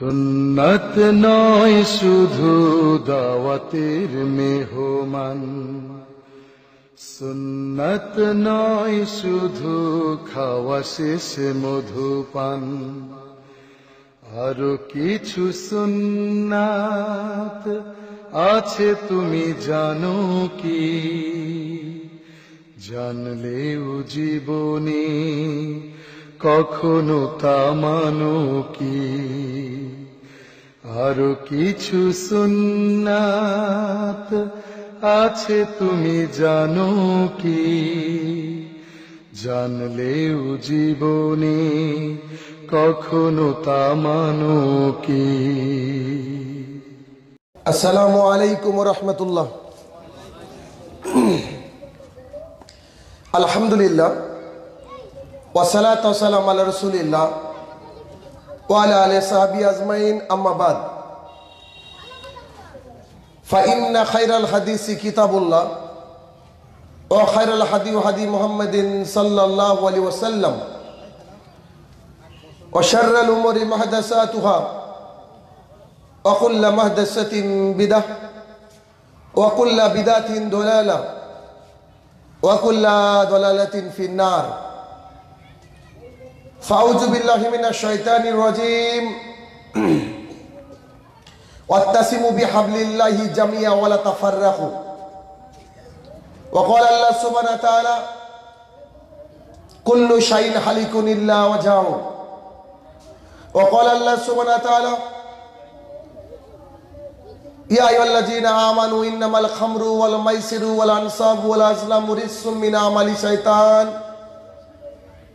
সুন্নত নয় শুধু দাওয়াতের মেহমান সুন্নত নয় শুধু খাওয়া শেষে মধুপান আরো কিছু সুন্নাত আছে তুমি জানো কি জানলেও জীবনী কখনো মানো কি আর কিছু সুন্নাত আছে তুমি জানো কি জানলেও জীবনে কখনো তা মানো কি আসসালামু আলাইকুম রহমতুল্লাহ আলহামদুলিল্লাহ والصلاة والسلام على رسول الله وعلى آله صحابي أجمعين أما بعد فإن خير الحديث كتاب الله وخير الحديث حديث محمد صلى الله عليه وسلم وشر الأمور محدثاتها وكل محدثة بدعة وكل بدعة ضلالة وكل ضلالة في النار ফাউজুবিল্লাহিমিনা শৈতানির রজিম ওয়াত্তাসিমু বিহাবলিল্লাহি জামিয়া ওয়ালা তাফাররাহু وقال الله سبحانه وتعالى كل شيء هلك الا وجهه وقال الله سبحانه وتعالى يا أيها الذين آمنوا إنما الخمر والميسر والأنصاب والأزلام رجس من عمل شيطان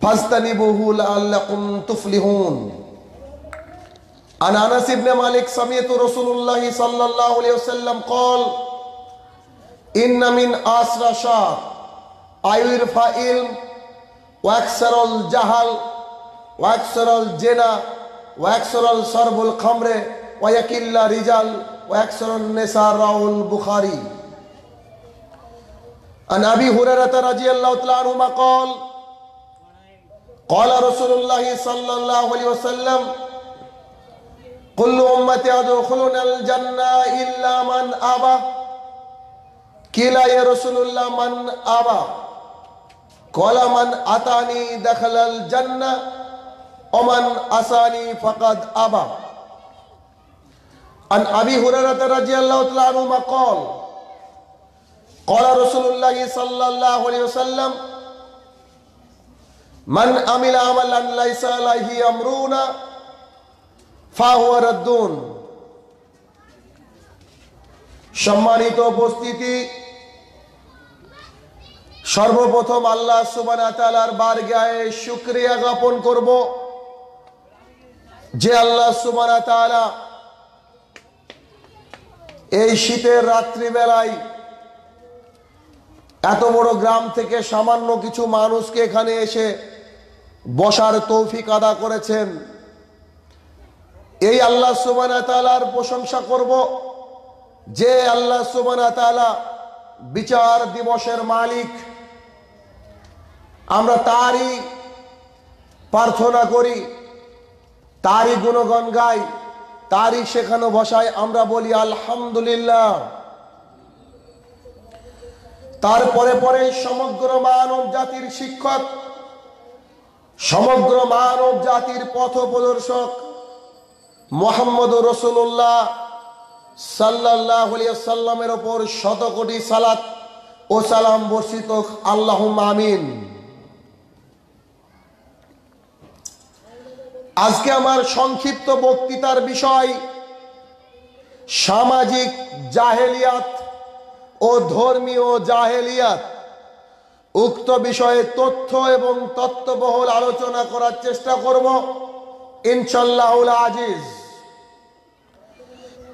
عن انس بن مالك سمعت رسول الله صلى الله عليه وسلم قال ان من اسرى شر ايرفع علم واكثر الجهل واكثر الجنا واكثر الشرب الخمر ويكل الرجال واكثر النساء رواه البخاري عن ابي هريره رضي الله تعالى عنه قال قال رسول الله صلى الله عليه وسلم كل أمتي أدخلون الجنة إلا من أبى قيل يا رسول الله من أبى قال من أتاني دخل الجنة ومن أساني فقد أبى عن أبي هريرة رضي الله تعالى عنه قال قال رسول الله صلى الله عليه وسلم মান আমিলা আমালান লাইসা আলাইহি আমরুনা ফাহুয়া সম্মানিত উপস্থিতি সর্বপ্রথম আল্লাহ সুবানা তালার বার গায়ে শুক্রিয়া জ্ঞাপন করব যে আল্লাহ সুবানা তালা এই শীতের রাত্রিবেলায় এত বড় গ্রাম থেকে সামান্য কিছু মানুষকে এখানে এসে বসার তৌফিক আদা করেছেন এই আল্লাহ সুবানার প্রশংসা করব যে আল্লাহ সুবানা বিচার দিবসের মালিক আমরা তারই প্রার্থনা করি তারই গুণগণ গাই তারই শেখানো ভাষায় আমরা বলি আলহামদুলিল্লাহ তারপরে পরে সমগ্র মানব জাতির শিক্ষক সমগ্র মানব জাতির পথ প্রদর্শক মোহাম্মদ রসুল্লাহ সাল্লাহ সাল্লামের ওপর শত কোটি সালাত ও সালাম বর্ষিত আল্লাহ আমিন আজকে আমার সংক্ষিপ্ত বক্তৃতার বিষয় সামাজিক জাহেলিয়াত ও ধর্মীয় জাহেলিয়াত উক্ত বিষয়ে তথ্য এবং তত্ত্ববহুল আলোচনা করার চেষ্টা করব ইনশাল্লাহুল আজিজ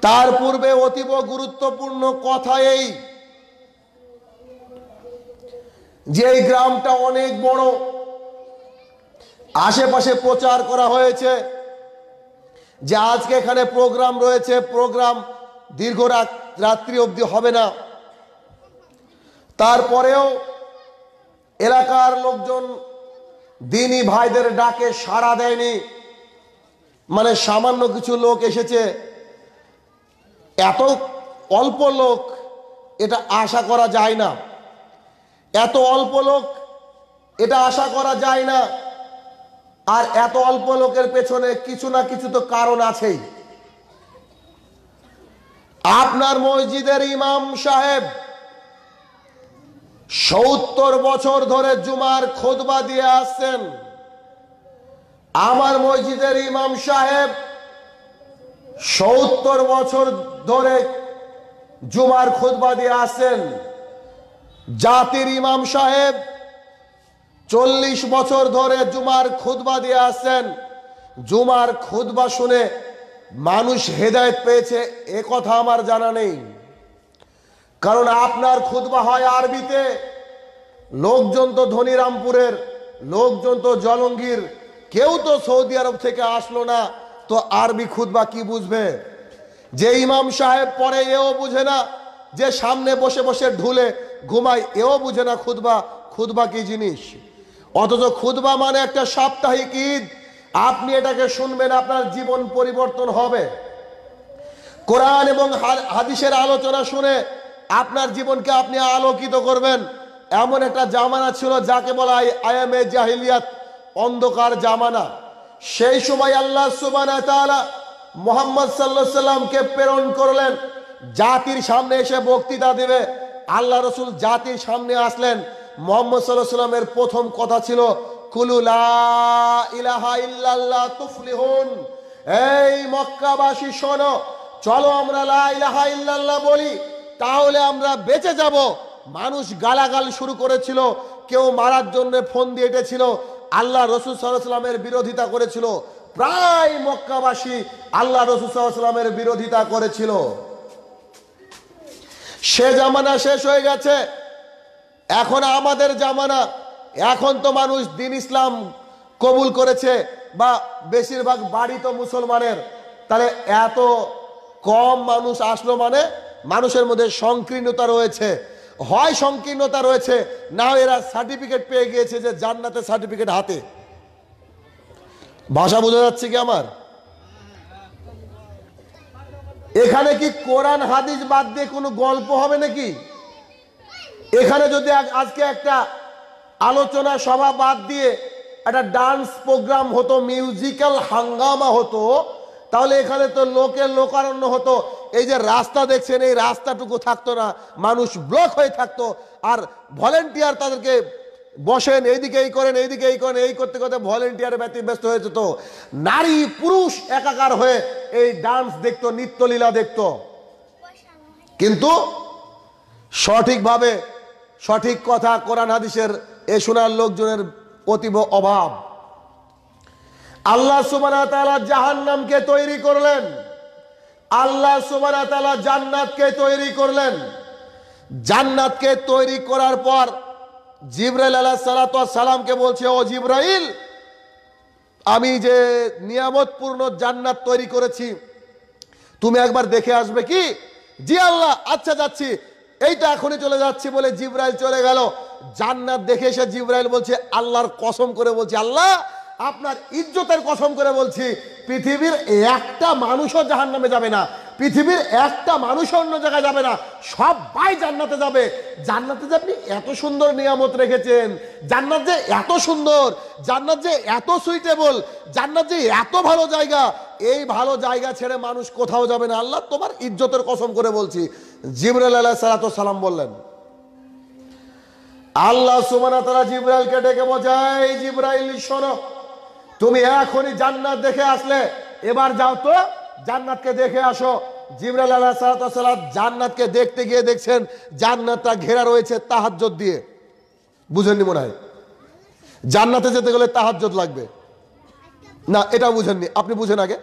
তার পূর্বে অতীব গুরুত্বপূর্ণ কথা এই যে গ্রামটা অনেক বড় আশেপাশে প্রচার করা হয়েছে যে আজকে এখানে প্রোগ্রাম রয়েছে প্রোগ্রাম দীর্ঘ রাত্রি অবধি হবে না তারপরেও এলাকার লোকজন দিনই ভাইদের ডাকে সাড়া দেয়নি মানে সামান্য কিছু লোক এসেছে এত অল্প লোক এটা আশা করা যায় না এত অল্প লোক এটা আশা করা যায় না আর এত অল্প লোকের পেছনে কিছু না কিছু তো কারণ আছেই আপনার মসজিদের ইমাম সাহেব সত্তর বছর ধরে জুমার খোদবা দিয়ে আসছেন আমার মসজিদের ইমাম সাহেব সত্তর বছর ধরে জুমার খোদবা দিয়ে আসছেন জাতির ইমাম সাহেব চল্লিশ বছর ধরে জুমার খুদবা দিয়ে আসছেন জুমার খুদবা শুনে মানুষ হেদায়ত পেয়েছে এ কথা আমার জানা নেই কারণ আপনার খুদবা হয় আরবিতে লোকজন তো ধনিরামপুরের লোকজন তো জলঙ্গির কেউ তো সৌদি আরব থেকে আসলো না তো আরবি খুদবা কি বুঝবে যে ইমাম সাহেব পরে এও বুঝে না যে সামনে বসে বসে ঢুলে ঘুমায় এও বুঝে না খুদবা খুদবা কি জিনিস অথচ খুদবা মানে একটা সাপ্তাহিক ঈদ আপনি এটাকে শুনবেন আপনার জীবন পরিবর্তন হবে কোরআন এবং হাদিসের আলোচনা শুনে আপনার জীবনকে আপনি আলোকিত করবেন এমন একটা জামানা ছিল যাকে বলা হয় আয়ামে জাহিলিয়াত অন্ধকার জামানা সেই সময় আল্লাহ সুবানা মোহাম্মদ সাল্লা সাল্লামকে প্রেরণ করলেন জাতির সামনে এসে বক্তৃতা দেবে আল্লাহ রসুল জাতির সামনে আসলেন মোহাম্মদ সাল্লাহ সাল্লামের প্রথম কথা ছিল এই মক্কাবাসী শোনো চলো আমরা লাহা ইল্লাল্লাহ বলি তাহলে আমরা বেঁচে যাব মানুষ গালাগাল শুরু করেছিল কেউ মারার জন্য ফোন দিয়ে এটেছিল আল্লাহ রসুল সাল্লামের বিরোধিতা করেছিল প্রায় মক্কাবাসী আল্লাহ রসুল সাল্লামের বিরোধিতা করেছিল সে জামানা শেষ হয়ে গেছে এখন আমাদের জামানা এখন তো মানুষ দিন ইসলাম কবুল করেছে বা বেশিরভাগ বাড়ি তো মুসলমানের তাহলে এত কম মানুষ আসলো মানে মানুষের মধ্যে সংকীর্ণতা রয়েছে হয় সংকীর্ণতা রয়েছে না এরা সার্টিফিকেট পেয়ে গিয়েছে যে জান্নাতে সার্টিফিকেট হাতে ভাষা বোঝা যাচ্ছে কি আমার এখানে কি কোরআন হাদিস বাদ দিয়ে কোনো গল্প হবে নাকি এখানে যদি আজকে একটা আলোচনা সভা বাদ দিয়ে একটা ডান্স প্রোগ্রাম হতো মিউজিক্যাল হাঙ্গামা হতো তাহলে এখানে তো লোকের লোকারণ্য হতো এই যে রাস্তা দেখছেন এই রাস্তাটুকু থাকতো না মানুষ ব্লক হয়ে থাকতো আর ভলেন্টিয়ার তাদেরকে বসেন এইদিকে এই করেন এইদিকে এই করেন এই করতে করতে ভলেন্টিয়ারে ব্যস্ত হয়ে যেত নারী পুরুষ একাকার হয়ে এই ডান্স দেখতো নৃত্যলীলা দেখতো কিন্তু সঠিকভাবে সঠিক কথা কোরআন হাদিসের এ শোনার লোকজনের অতীব অভাব আল্লাহ সুবান তারা জাহান নামকে তৈরি করলেন আল্লাহ সুবাহতালা জান্নাতকে তৈরি করলেন জান্নাতকে তৈরি করার পর জিব্রাইল আল্লাহ সালাত সালামকে বলছে ও জিব্রাইল আমি যে নিয়ামতপূর্ণ জান্নাত তৈরি করেছি তুমি একবার দেখে আসবে কি জি আল্লাহ আচ্ছা যাচ্ছি এইটা এখনই চলে যাচ্ছি বলে জিব্রাইল চলে গেল জান্নাত দেখে এসে জিব্রাইল বলছে আল্লাহর কসম করে বলছে আল্লাহ আপনার ইজ্জতের কসম করে বলছি পৃথিবীর একটা মানুষও জাহান নামে যাবে না পৃথিবীর একটা মানুষ অন্য জায়গায় যাবে না সবাই জান্নাতে যাবে জান্নাতে যে আপনি এত সুন্দর নিয়ামত রেখেছেন জান্নাত যে এত সুন্দর জান্নাত যে এত সুইটেবল জান্নাত যে এত ভালো জায়গা এই ভালো জায়গা ছেড়ে মানুষ কোথাও যাবে না আল্লাহ তোমার ইজ্জতের কসম করে বলছি জিবরাল আল্লাহ সালাত সালাম বললেন আল্লাহ সুমানা তারা জিব্রাইলকে ডেকে বোঝায় জিব্রাইল শোনো তুমি এখনই জান্নাত দেখে আসলে এবার যাও তো জান্নাতকে দেখে আসো জিবরাল আল্লাহ সালাতাম জান্নাতকে দেখতে গিয়ে দেখছেন জান্নাতটা ঘেরা রয়েছে তাহাজ্জত দিয়ে বুঝেননি মনে হয় জান্নাতে যেতে গেলে তাহাজ্জত লাগবে না এটা বুঝেননি আপনি বুঝেন আগে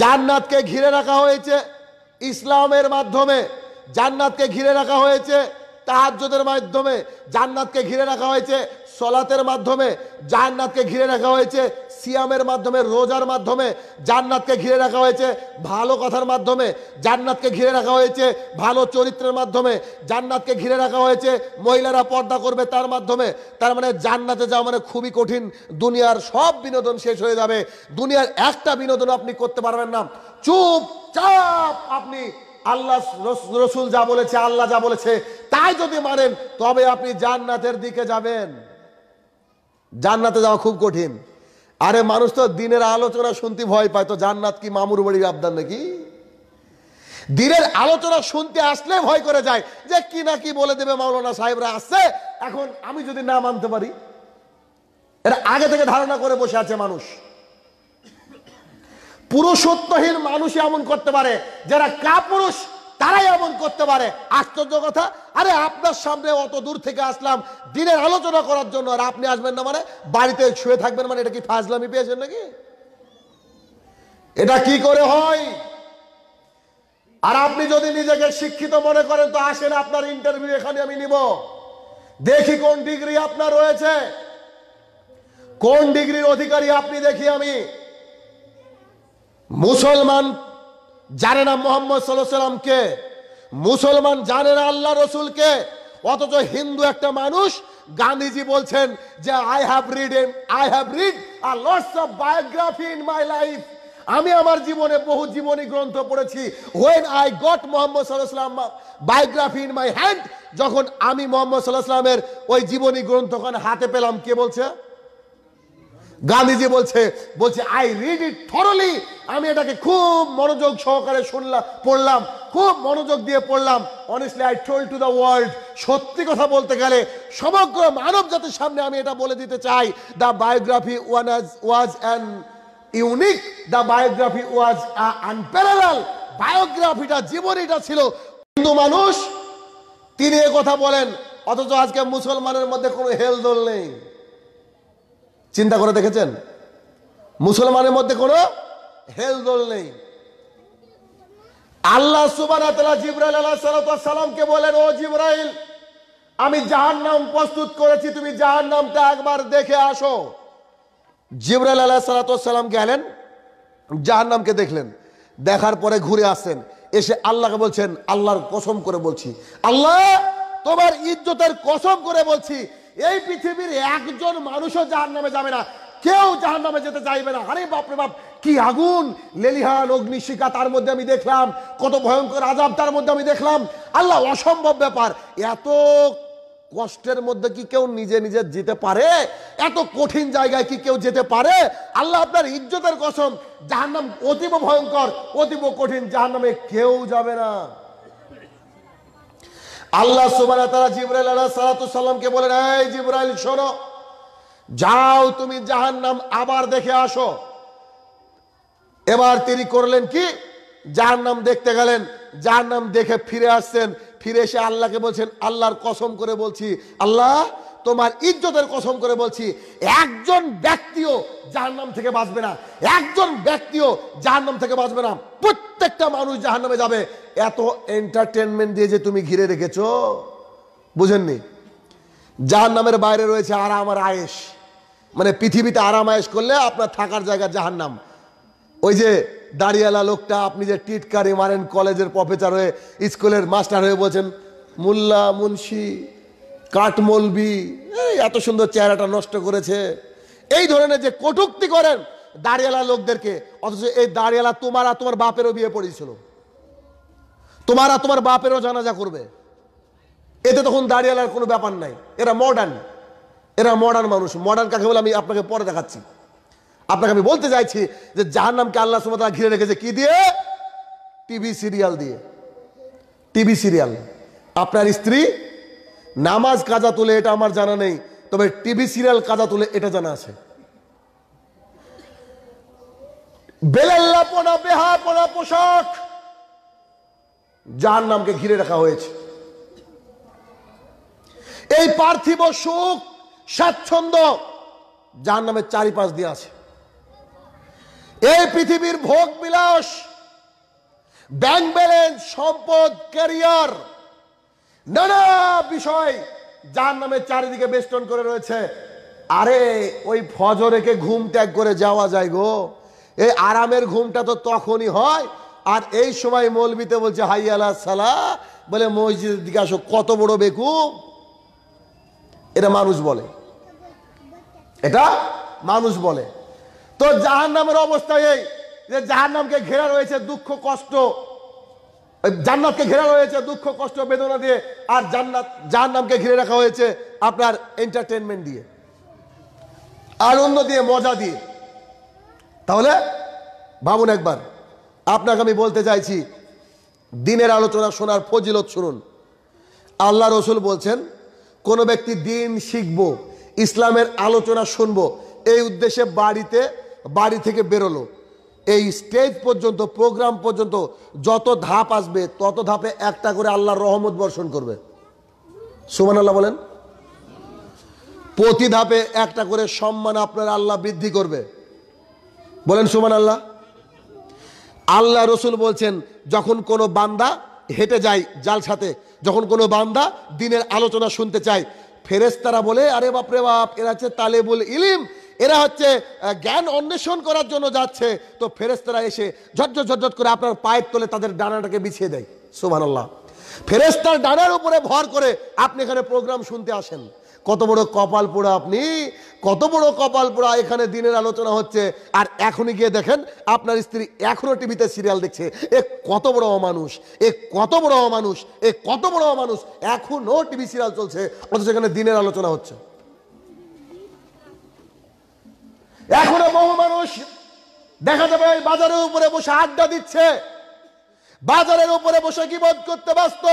জান্নাতকে ঘিরে রাখা হয়েছে ইসলামের মাধ্যমে জান্নাতকে ঘিরে রাখা হয়েছে তাহাজ্জদের মাধ্যমে জান্নাতকে ঘিরে রাখা হয়েছে সলাতের মাধ্যমে জান্নাতকে ঘিরে রাখা হয়েছে সিয়ামের মাধ্যমে রোজার মাধ্যমে জান্নাতকে ঘিরে রাখা হয়েছে ভালো কথার মাধ্যমে জান্নাতকে ঘিরে রাখা হয়েছে ভালো চরিত্রের মাধ্যমে জান্নাতকে ঘিরে রাখা হয়েছে মহিলারা পর্দা করবে তার মাধ্যমে তার মানে জান্নাতে যাওয়া মানে খুবই কঠিন দুনিয়ার সব বিনোদন শেষ হয়ে যাবে দুনিয়ার একটা বিনোদন আপনি করতে পারবেন না চুপ চাপ আপনি আল্লাহ রসুল যা বলেছে আল্লাহ যা বলেছে তাই যদি মানেন তবে আপনি জান্নাতের দিকে যাবেন জান্নাতে যাওয়া খুব কঠিন আরে মানুষ তো দিনের আলোচনা শুনতে ভয় পায় তো জান্নাত কি মামুর বাড়ির আবদার নাকি দিনের আলোচনা শুনতে আসলে ভয় করে যায় যে কি না কি বলে দেবে মাওলানা সাহেবরা আসছে এখন আমি যদি না মানতে পারি এটা আগে থেকে ধারণা করে বসে আছে মানুষ পুরুষত্বহীন মানুষ এমন করতে পারে যারা কাপুরুষ তারাই এমন করতে পারে আশ্চর্য কথা আরে আপনার সামনে অত দূর থেকে আসলাম দিনের আলোচনা করার জন্য আর আপনি আসবেন না মানে বাড়িতে শুয়ে থাকবেন মানে এটা কি ফাজলামি পেয়েছেন নাকি এটা কি করে হয় আর আপনি যদি নিজেকে শিক্ষিত মনে করেন তো আসেন আপনার ইন্টারভিউ এখানে আমি নিব দেখি কোন ডিগ্রি আপনার রয়েছে কোন ডিগ্রির অধিকারী আপনি দেখি আমি মুসলমান জানে না মোহাম্মদ সাল্লামকে মুসলমান জানে না আল্লাহ রসুলকে অথচ হিন্দু একটা মানুষ গান্ধীজি বলছেন যে I have read um I have read uh lots of biography in my life আমি আমার জীবনে বহু জীবনী গ্রন্থ পড়েছি হোয়েন আই গট মোহাম্মদ সাল্লাম বায়োগ্রাফি ইন মাই হ্যান্ড যখন আমি মোহাম্মদ সাল্লাহ ওই জীবনী গ্রন্থখান হাতে পেলাম কে বলছে গান্ধীজি বলছে বলছে আই রিড ইট থরলি আমি এটাকে খুব মনোযোগ সহকারে শুনলাম পড়লাম খুব মনোযোগ দিয়ে পড়লাম honestly I tell to the world সত্যি কথা বলতে গেলে সমগ্র মানব জাতির সামনে আমি এটা বলে দিতে চাই the biography one was an unique the biography was unparallel বায়োগ্রাফিটা জীবনীটা ছিল হিন্দু মানুষ তিনি কথা বলেন অথচ আজকে মুসলমানের মধ্যে কোনো হেলদোল নেই চিন্তা করে দেখেছেন মুসলমানের মধ্যে কোনো হেলদোল নেই আল্লাহ সুবানকে বলেন ও জিব্রাইল আমি যাহার নাম প্রস্তুত করেছি তুমি যাহার নামটা একবার দেখে আসো জিব্রাইল আল্লাহ সালাতাম গেলেন যাহার নামকে দেখলেন দেখার পরে ঘুরে আসেন এসে আল্লাহকে বলছেন আল্লাহর কসম করে বলছি আল্লাহ তোমার ইজ্জতের কসম করে বলছি এই পৃথিবীর একজন মানুষও যার নামে যাবে না কেউ জাহান নামে যেতে চাইবে না আরে বাপরে বাপ কি আগুন লেলিহান অগ্নিশিকা তার মধ্যে আমি দেখলাম কত ভয়ঙ্কর আজাব তার মধ্যে আমি দেখলাম আল্লাহ অসম্ভব ব্যাপার এত কষ্টের মধ্যে কি কেউ নিজে নিজে যেতে পারে এত কঠিন জায়গায় কি কেউ যেতে পারে আল্লাহ আপনার ইজ্জতের কসম নাম অতীব ভয়ঙ্কর অতীব কঠিন নামে কেউ যাবে না আল্লাহ সুবানা তারা জিব্রাইল আলাহ সালাতু সাল্লামকে বলেন এই জিব্রাইল শোনো যাও তুমি জাহান নাম আবার দেখে আসো এবার তিনি করলেন কি যার নাম দেখতে গেলেন যার নাম দেখে ফিরে আসছেন ফিরে এসে আল্লাহকে বলছেন আল্লাহর কসম করে বলছি আল্লাহ তোমার ইজ্জতের কসম করে বলছি একজন ব্যক্তিও যাহার নাম থেকে বাঁচবে না একজন ব্যক্তিও যাহার নাম থেকে বাঁচবে না প্রত্যেকটা মানুষ যাহার নামে যাবে এত এন্টারটেনমেন্ট দিয়ে যে তুমি ঘিরে রেখেছ বুঝেননি যাহার নামের বাইরে রয়েছে আরাম আর আয়েস মানে পৃথিবীতে আরাম আয়েস করলে আপনার থাকার জায়গা যাহার নাম ওই যে দাঁড়িয়ালা লোকটা আপনি যে টিটকারি মারেন কলেজের প্রফেসর হয়ে স্কুলের মাস্টার হয়ে বলছেন মুল্লা মুন্সি কাঠমলবি এত সুন্দর চেহারাটা নষ্ট করেছে এই ধরনের যে কটুক্তি করেন দাঁড়িয়ালা লোকদেরকে অথচ এই দাঁড়িয়ালা তোমারা তোমার বাপেরও বিয়ে পড়েছিল তোমারা তোমার বাপেরও জানাজা করবে এতে তখন দাঁড়িয়ালার কোনো ব্যাপার নাই এরা মডার্ন এরা মডার্ন মানুষ মডার্ন কাকে বলে আমি আপনাকে পরে দেখাচ্ছি আপনাকে আমি বলতে চাইছি যে যাহার নামকে আল্লাহ সুমতলা ঘিরে রেখেছে কি দিয়ে টিভি সিরিয়াল দিয়ে টিভি সিরিয়াল আপনার স্ত্রী নামাজ কাজা তুলে এটা আমার জানা নেই তবে টিভি সিরিয়াল কাজা তুলে এটা জানা আছে পোশাক যার নামকে ঘিরে রাখা হয়েছে এই পার্থিব সুখ স্বাচ্ছন্দ্য যার নামে চারিপাশ দিয়ে আছে এই পৃথিবীর ভোগ বিলাস ব্যাংক ব্যালেন্স সম্পদ ক্যারিয়ার নানা বিষয় যার নামে চারিদিকে বেষ্টন করে রয়েছে আরে ওই ফজরেকে ঘুম ত্যাগ করে যাওয়া যায় গো এই আরামের ঘুমটা তো তখনই হয় আর এই সময় মৌলবিতে বলছে হাই আল্লাহ সালা বলে মসজিদের দিকে আসো কত বড় বেকুম এটা মানুষ বলে এটা মানুষ বলে তো জাহান নামের অবস্থা এই যে জাহান নামকে ঘেরা রয়েছে দুঃখ কষ্ট জান্নাতকে ঘেরা রয়েছে দুঃখ কষ্ট বেদনা দিয়ে আর জান্নাত নামকে ঘিরে রাখা হয়েছে আপনার এন্টারটেনমেন্ট দিয়ে আনন্দ দিয়ে মজা দিয়ে তাহলে ভাবুন একবার আপনাকে আমি বলতে চাইছি দিনের আলোচনা শোনার ফজিলত শুনুন আল্লাহ রসুল বলছেন কোনো ব্যক্তি দিন শিখব ইসলামের আলোচনা শুনবো এই উদ্দেশ্যে বাড়িতে বাড়ি থেকে বেরোলো এই স্টেজ পর্যন্ত প্রোগ্রাম পর্যন্ত যত ধাপ আসবে তত ধাপে একটা করে আল্লাহর রহমত বর্ষণ করবে সুমান আল্লাহ বলেন প্রতি ধাপে একটা করে সম্মান আপনার আল্লাহ বৃদ্ধি করবে বলেন সুমান আল্লাহ আল্লাহ রসুল বলছেন যখন কোনো বান্দা হেঁটে যায় জাল সাথে যখন কোনো বান্দা দিনের আলোচনা শুনতে চায় ফেরেস্তারা বলে আরে বাপরে বাপ এরা হচ্ছে তালেবুল ইলিম এরা হচ্ছে জ্ঞান অন্বেষণ করার জন্য যাচ্ছে তো ফেরেস্তারা এসে ঝটঝট ঝটঝট করে আপনার পায়ের তোলে তাদের ডানাটাকে বিছিয়ে দেয় সুবাহান্লাহ ফেরেস্তার ডানার উপরে ভর করে আপনি এখানে প্রোগ্রাম শুনতে আসেন কত বড় কপাল পোড়া আপনি কত বড় কপাল পোড়া এখানে দিনের আলোচনা হচ্ছে আর এখনই গিয়ে দেখেন আপনার স্ত্রী এখনো টিভিতে সিরিয়াল দেখছে এ কত বড় অমানুষ এ কত বড় অমানুষ এ কত বড় অমানুষ এখনো টিভি সিরিয়াল চলছে অথচ এখানে দিনের আলোচনা হচ্ছে এখনো বহু মানুষ দেখা যাবে বাজারের উপরে বসে আড্ডা দিচ্ছে বাজারের উপরে বসে গিবত করতে ব্যস্ত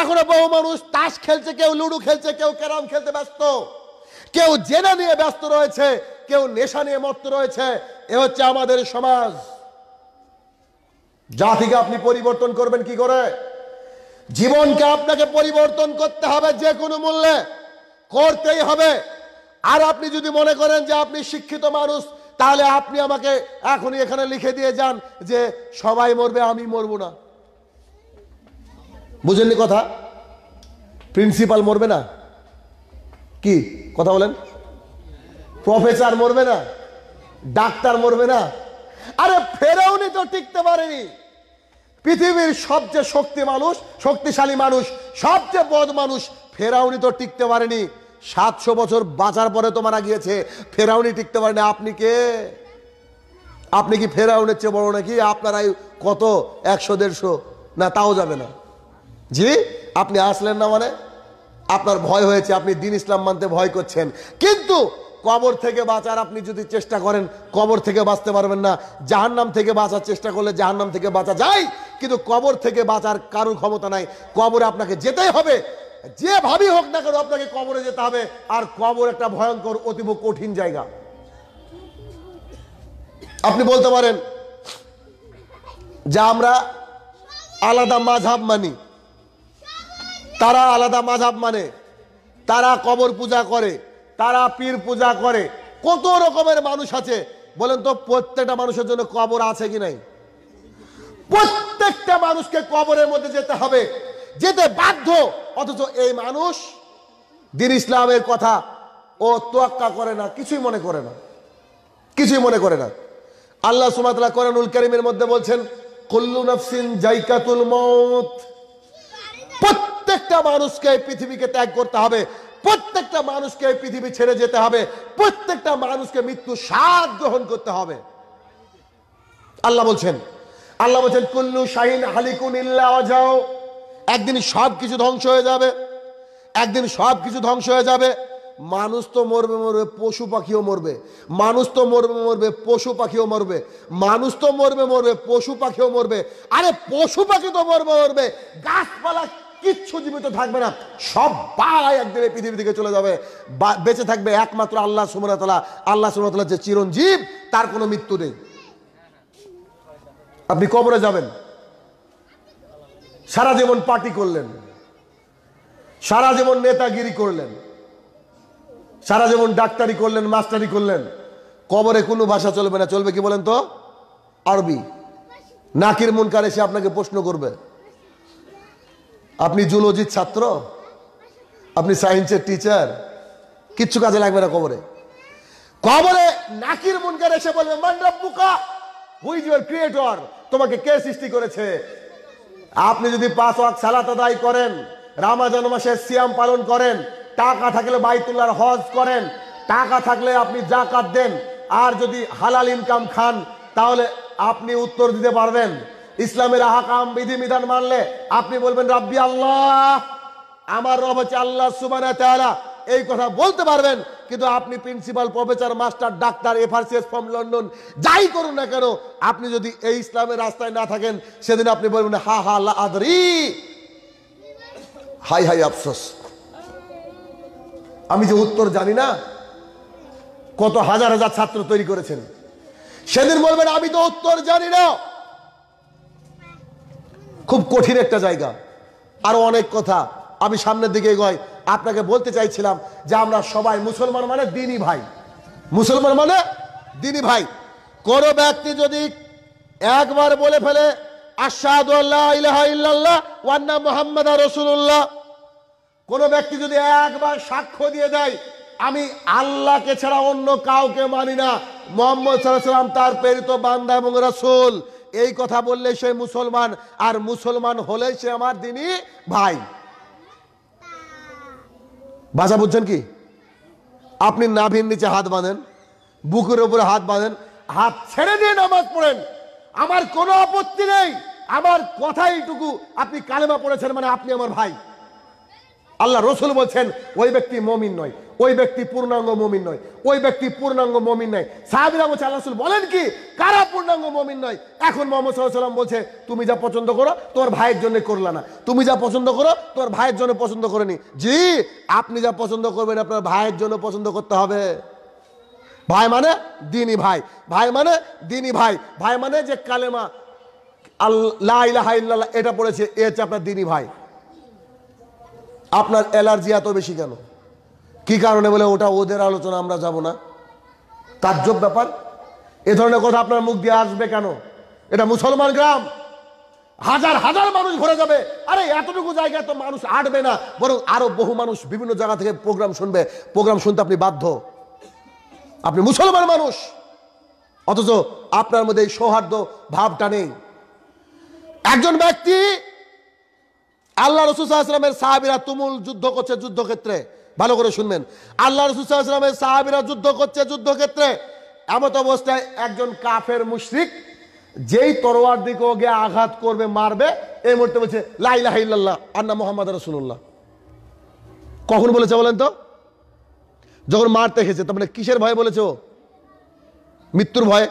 এখনো বহু মানুষ তাস খেলছে কেউ লুডু খেলছে কেউ ক্যারাম খেলতে ব্যস্ত কেউ জেনা নিয়ে ব্যস্ত রয়েছে কেউ নেশা নিয়ে মত রয়েছে এ হচ্ছে আমাদের সমাজ জাতিকে আপনি পরিবর্তন করবেন কি করে জীবনকে আপনাকে পরিবর্তন করতে হবে যে কোনো মূল্যে করতেই হবে আর আপনি যদি মনে করেন যে আপনি শিক্ষিত মানুষ তাহলে আপনি আমাকে এখনই এখানে লিখে দিয়ে যান যে সবাই মরবে আমি মরব না বুঝেননি কথা প্রিন্সিপাল মরবে না কি কথা বলেন প্রফেসর মরবে না ডাক্তার মরবে না আরে ফেরাউনি তো টিকতে পারেনি পৃথিবীর সবচেয়ে শক্তি মানুষ শক্তিশালী মানুষ সবচেয়ে বদ মানুষ ফেরাউনি তো টিকতে পারেনি সাতশো বছর বাঁচার পরে তো মারা গিয়েছে ফেরাউনি টিকতে পারেনি আপনি কে আপনি কি ফেরাউনের চেয়ে বড় নাকি আপনারাই কত একশো দেড়শো না তাও যাবে না জি আপনি আসলেন না মানে আপনার ভয় হয়েছে আপনি দিন ইসলাম মানতে ভয় করছেন কিন্তু কবর থেকে বাঁচার আপনি যদি চেষ্টা করেন কবর থেকে বাঁচতে পারবেন না জাহান্নাম থেকে বাঁচার চেষ্টা করলে জাহান্নাম থেকে বাঁচা যায় কিন্তু কবর থেকে বাঁচার কারো ক্ষমতা নাই কবরে আপনাকে যেতেই হবে যেভাবেই হোক না কেন আপনাকে কবরে যেতে হবে আর কবর একটা ভয়ঙ্কর অতীব কঠিন জায়গা আপনি বলতে পারেন যা আমরা আলাদা মাঝাব মানি তারা আলাদা মাঝাব মানে তারা কবর পূজা করে তারা পীর পূজা করে কত রকমের মানুষ আছে বলেন তো প্রত্যেকটা মানুষের জন্য কবর আছে কি নাই প্রত্যেকটা মানুষকে কবরের মধ্যে যেতে হবে যেতে বাধ্য অথচ এই মানুষ দিন ইসলামের কথা ও তোয়াক্কা করে না কিছুই মনে করে না কিছুই মনে করে না আল্লাহ সুমাতলা করানুল করিমের মধ্যে বলছেন কল্লু নফসিন জাইকাতুল মত প্রত্যেকটা মানুষকে পৃথিবীকে ত্যাগ করতে হবে প্রত্যেকটা মানুষকে পৃথিবী ছেড়ে যেতে হবে প্রত্যেকটা মানুষকে মৃত্যু স্বাদ গ্রহণ করতে হবে আল্লাহ বলছেন আল্লাহ বলছেন কুল্লু শাহিন হালিকুন ইল্লা যাও একদিন সব কিছু ধ্বংস হয়ে যাবে একদিন সব কিছু ধ্বংস হয়ে যাবে মানুষ তো মরবে মরবে পশু পাখিও মরবে মানুষ তো মরবে মরবে পশু পাখিও মরবে মানুষ তো মরবে মরবে পশু পাখিও মরবে আরে পশু পাখি তো মরবে মরবে গাছপালা কিচ্ছু জীবিত থাকবে না সব বাড়াই একদিন পৃথিবী থেকে চলে যাবে বেঁচে থাকবে একমাত্র আল্লাহ সুমরাতলা আল্লাহ সুমরাতলা যে চিরঞ্জীব তার কোনো মৃত্যু নেই আপনি কবরে যাবেন সারা জীবন পার্টি করলেন সারা জীবন নেতাগিরি করলেন সারা জীবন ডাক্তারি করলেন মাস্টারি করলেন কবরে কোনো ভাষা চলবে না চলবে কি বলেন তো আরবি নাকির মুনকার এসে আপনাকে প্রশ্ন করবে আপনি জুলজির ছাত্র আপনি সায়েন্সের টিচার কিচ্ছু কাজে লাগবে না কবরে কবরে নাকির মুনকার এসে বলবে মান রব্বুকা হুইজ ইউর ক্রিয়েটর তোমাকে কে সৃষ্টি করেছে আপনি যদি পাঁচ ওয়াক সালাত আদায় করেন রামাজান মাসের সিয়াম পালন করেন টাকা থাকলে বাইতুল্লার হজ করেন টাকা থাকলে আপনি জাকাত দেন আর যদি হালাল ইনকাম খান তাহলে আপনি উত্তর দিতে পারবেন ইসলামের আহাকাম বিধিবিধান মানলে আপনি বলবেন রাব্বি আল্লাহ আমার রব হচ্ছে আল্লাহ সুবানা তালা এই কথা বলতে পারবেন কিন্তু আপনি principal professor master doctor FRCS from London যাই করুন না কেন আপনি যদি এই ইসলামের রাস্তায় না থাকেন সেদিন আপনি বলবেন হা হা আদরি হাই হাই আফসোস আমি যে উত্তর জানি না কত হাজার হাজার ছাত্র তৈরি করেছেন সেদিন বলবেন আমি তো উত্তর জানি না খুব কঠিন একটা জায়গা আরো অনেক কথা আমি সামনের দিকে এগোয় আপনাকে বলতে চাইছিলাম যে আমরা সবাই মুসলমান মানে দিনী ভাই মুসলমান মানে দিনই ভাই কোনো ব্যক্তি যদি একবার বলে ফেলে আশাদুল্লাহ মোহাম্মদ কোনো ব্যক্তি যদি একবার সাক্ষ্য দিয়ে দেয় আমি আল্লাহকে ছাড়া অন্য কাউকে মানি না মোহাম্মদ সাল্লাম তার প্রেরিত বান্দা এবং রসুল এই কথা বললে সে মুসলমান আর মুসলমান হলে সে আমার দিনই ভাই ভাষা বুঝছেন কি আপনি নাভির নিচে হাত বাঁধেন বুকের উপরে হাত বাঁধেন হাত ছেড়ে দিয়ে নামাজ পড়েন আমার কোনো আপত্তি নেই আমার কথাইটুকু আপনি কালেমা পড়েছেন মানে আপনি আমার ভাই আল্লাহ রসুল বলছেন ওই ব্যক্তি মমিন নয় ওই ব্যক্তি পূর্ণাঙ্গ মমিন নয় ওই ব্যক্তি পূর্ণাঙ্গ মমিন নয় সাহাবিরা বলছে আল্লাহ বলেন কি কারা পূর্ণাঙ্গ মমিন নয় এখন মোহাম্মদ সাল্লাম বলছে তুমি যা পছন্দ করো তোর ভাইয়ের জন্য করলে না তুমি যা পছন্দ করো তোর ভাইয়ের জন্য পছন্দ করেনি জি আপনি যা পছন্দ করবেন আপনার ভাইয়ের জন্য পছন্দ করতে হবে ভাই মানে দিনী ভাই ভাই মানে দিনী ভাই ভাই মানে যে কালেমা আল্লাহ এটা পড়েছে এ হচ্ছে আপনার দিনী ভাই আপনার অ্যালার্জি এত বেশি কেন কি কারণে বলে ওটা ওদের আলোচনা আমরা যাব না তাজ্জব ব্যাপার এ ধরনের কথা আপনার মুখ দিয়ে আসবে কেন এটা মুসলমান গ্রাম হাজার হাজার মানুষ ঘুরে যাবে আরে এতটুকু জায়গায় তো মানুষ আটবে না বরং আরো বহু মানুষ বিভিন্ন জায়গা থেকে প্রোগ্রাম শুনবে প্রোগ্রাম শুনতে আপনি বাধ্য আপনি মুসলমান মানুষ অথচ আপনার মধ্যে এই সৌহার্দ্য ভাবটা নেই একজন ব্যক্তি আল্লাহ রসুল আসলামের সাহাবিরা তুমুল যুদ্ধ করছে যুদ্ধক্ষেত্রে ভালো করে শুনবেন আল্লাহ রসুলামের সাহাবিরা যুদ্ধ করছে যুদ্ধক্ষেত্রে এমত অবস্থায় একজন কাফের মুশ্রিক যেই তরোয়ার দিকে ওকে আঘাত করবে মারবে এই মুহূর্তে বলছে লাইলাহ ইল্লাল্লাহ আন্না মোহাম্মদ রসুল্লাহ কখন বলেছে বলেন তো যখন মারতে খেয়েছে তার মানে কিসের ভয়ে বলেছে ও মৃত্যুর ভয়ে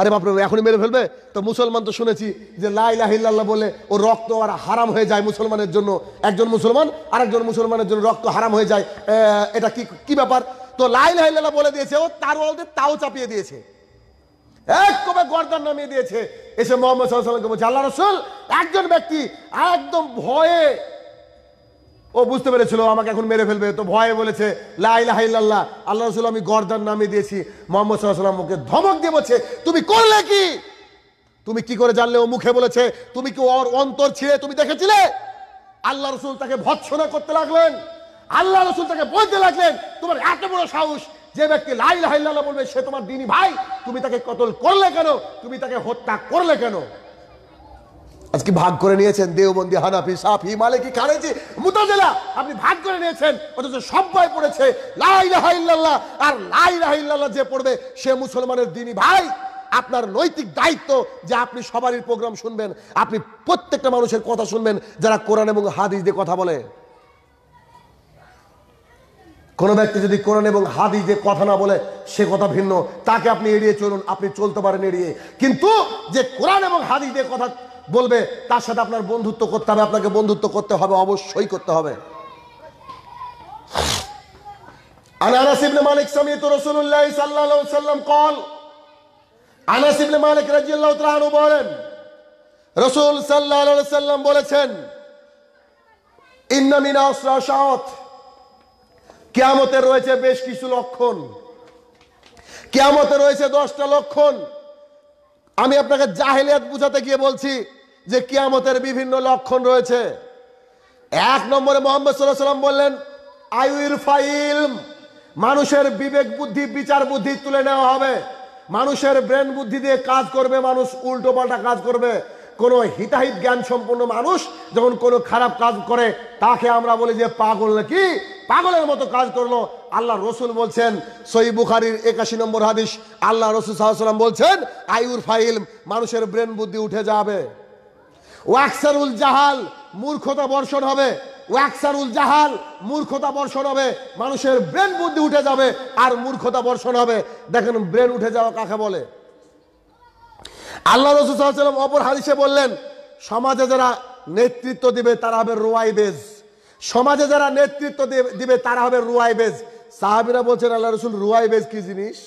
আরে বাপরে এখনই মেরে ফেলবে তো মুসলমান তো শুনেছি যে লাইলাহিল্লাহ বলে ও রক্ত আর হারাম হয়ে যায় মুসলমানের জন্য একজন মুসলমান আরেকজন মুসলমানের জন্য রক্ত হারাম হয়ে যায় এটা কি কি ব্যাপার তো লাইলাহিল্লাহ বলে দিয়েছে ও তার বলতে তাও চাপিয়ে দিয়েছে এক কবে নামিয়ে দিয়েছে এসে মোহাম্মদ বলছে আল্লাহ রসুল একজন ব্যক্তি একদম ভয়ে ও বুঝতে পেরেছিল আমাকে এখন মেরে ফেলবে তো ভয়ে বলেছে লাইলাহাইল্লাহ আল্লাহ রসুল আমি গর্দার নামে দিয়েছি মোহাম্মদ সাল্লাহাম ওকে ধমক দিয়ে বলছে তুমি করলে কি তুমি কি করে জানলে ও মুখে বলেছে তুমি কি ওর অন্তর ছিঁড়ে তুমি দেখেছিলে আল্লাহ রসুল তাকে ভৎসনা করতে লাগলেন আল্লাহ রসুল তাকে বলতে লাগলেন তোমার এত বড় সাহস যে ব্যক্তি লাইলাহাইল্লাহ বলবে সে তোমার দিনী ভাই তুমি তাকে কতল করলে কেন তুমি তাকে হত্যা করলে কেন আজকে ভাগ করে নিয়েছেন দেওবন্দি হানাফি সাফি মালিকি খারেজি মুতাজিলা আপনি ভাগ করে নিয়েছেন অথচ সবাই পড়েছে লাইলাহা ইল্লাল্লাহ আর লাইলাহা ইল্লাল্লাহ যে পড়বে সে মুসলমানের দিনই ভাই আপনার নৈতিক দায়িত্ব যে আপনি সবারই প্রোগ্রাম শুনবেন আপনি প্রত্যেকটা মানুষের কথা শুনবেন যারা কোরআন এবং হাদিস দিয়ে কথা বলে কোনো ব্যক্তি যদি কোরআন এবং হাদিস দিয়ে কথা না বলে সে কথা ভিন্ন তাকে আপনি এড়িয়ে চলুন আপনি চলতে পারেন এড়িয়ে কিন্তু যে কোরআন এবং হাদিস দিয়ে কথা বলবে তার সাথে আপনার বন্ধুত্ব করতে হবে আপনাকে বন্ধুত্ব করতে হবে অবশ্যই করতে হবে কেয়ামতে মালিক কল বলেন বলেছেন রয়েছে বেশ কিছু লক্ষণ কেয়ামতে রয়েছে দশটা লক্ষণ আমি আপনাকে জাহেলিয়াত বুঝাতে গিয়ে বলছি যে কিয়ামতের বিভিন্ন লক্ষণ রয়েছে এক নম্বরে মোহাম্মদ সাল্লাহ সাল্লাম বললেন আয়ুর ফাইল মানুষের বিবেক বুদ্ধি বিচার বুদ্ধি তুলে নেওয়া হবে মানুষের ব্রেন বুদ্ধি দিয়ে কাজ করবে মানুষ উল্টো পাল্টা কাজ করবে কোনো হিতাহিত জ্ঞান সম্পন্ন মানুষ যখন কোনো খারাপ কাজ করে তাকে আমরা বলি যে পাগল নাকি পাগলের মতো কাজ করলো আল্লাহ রসুল বলছেন সই বুখারির একাশি নম্বর হাদিস আল্লাহ রসুল সাল্লাম বলছেন আয়ুর ফাইল মানুষের ব্রেন বুদ্ধি উঠে যাবে ওয়াকসারুল জাহাল মূর্খতা বর্ষণ হবে ওয়াকসারুল জাহাল মূর্খতা বর্ষণ হবে মানুষের ব্রেন বুদ্ধি উঠে যাবে আর মূর্খতা বর্ষণ হবে দেখেন ব্রেন উঠে যাওয়া কাকে বলে আল্লাহ রসুল অপর হাদিসে বললেন সমাজে যারা নেতৃত্ব দিবে তারা হবে বেজ সমাজে যারা নেতৃত্ব দিবে তারা হবে রুয়াই বেজ সাহাবিরা বলছেন আল্লাহ রসুল রুয়াই বেজ কি জিনিস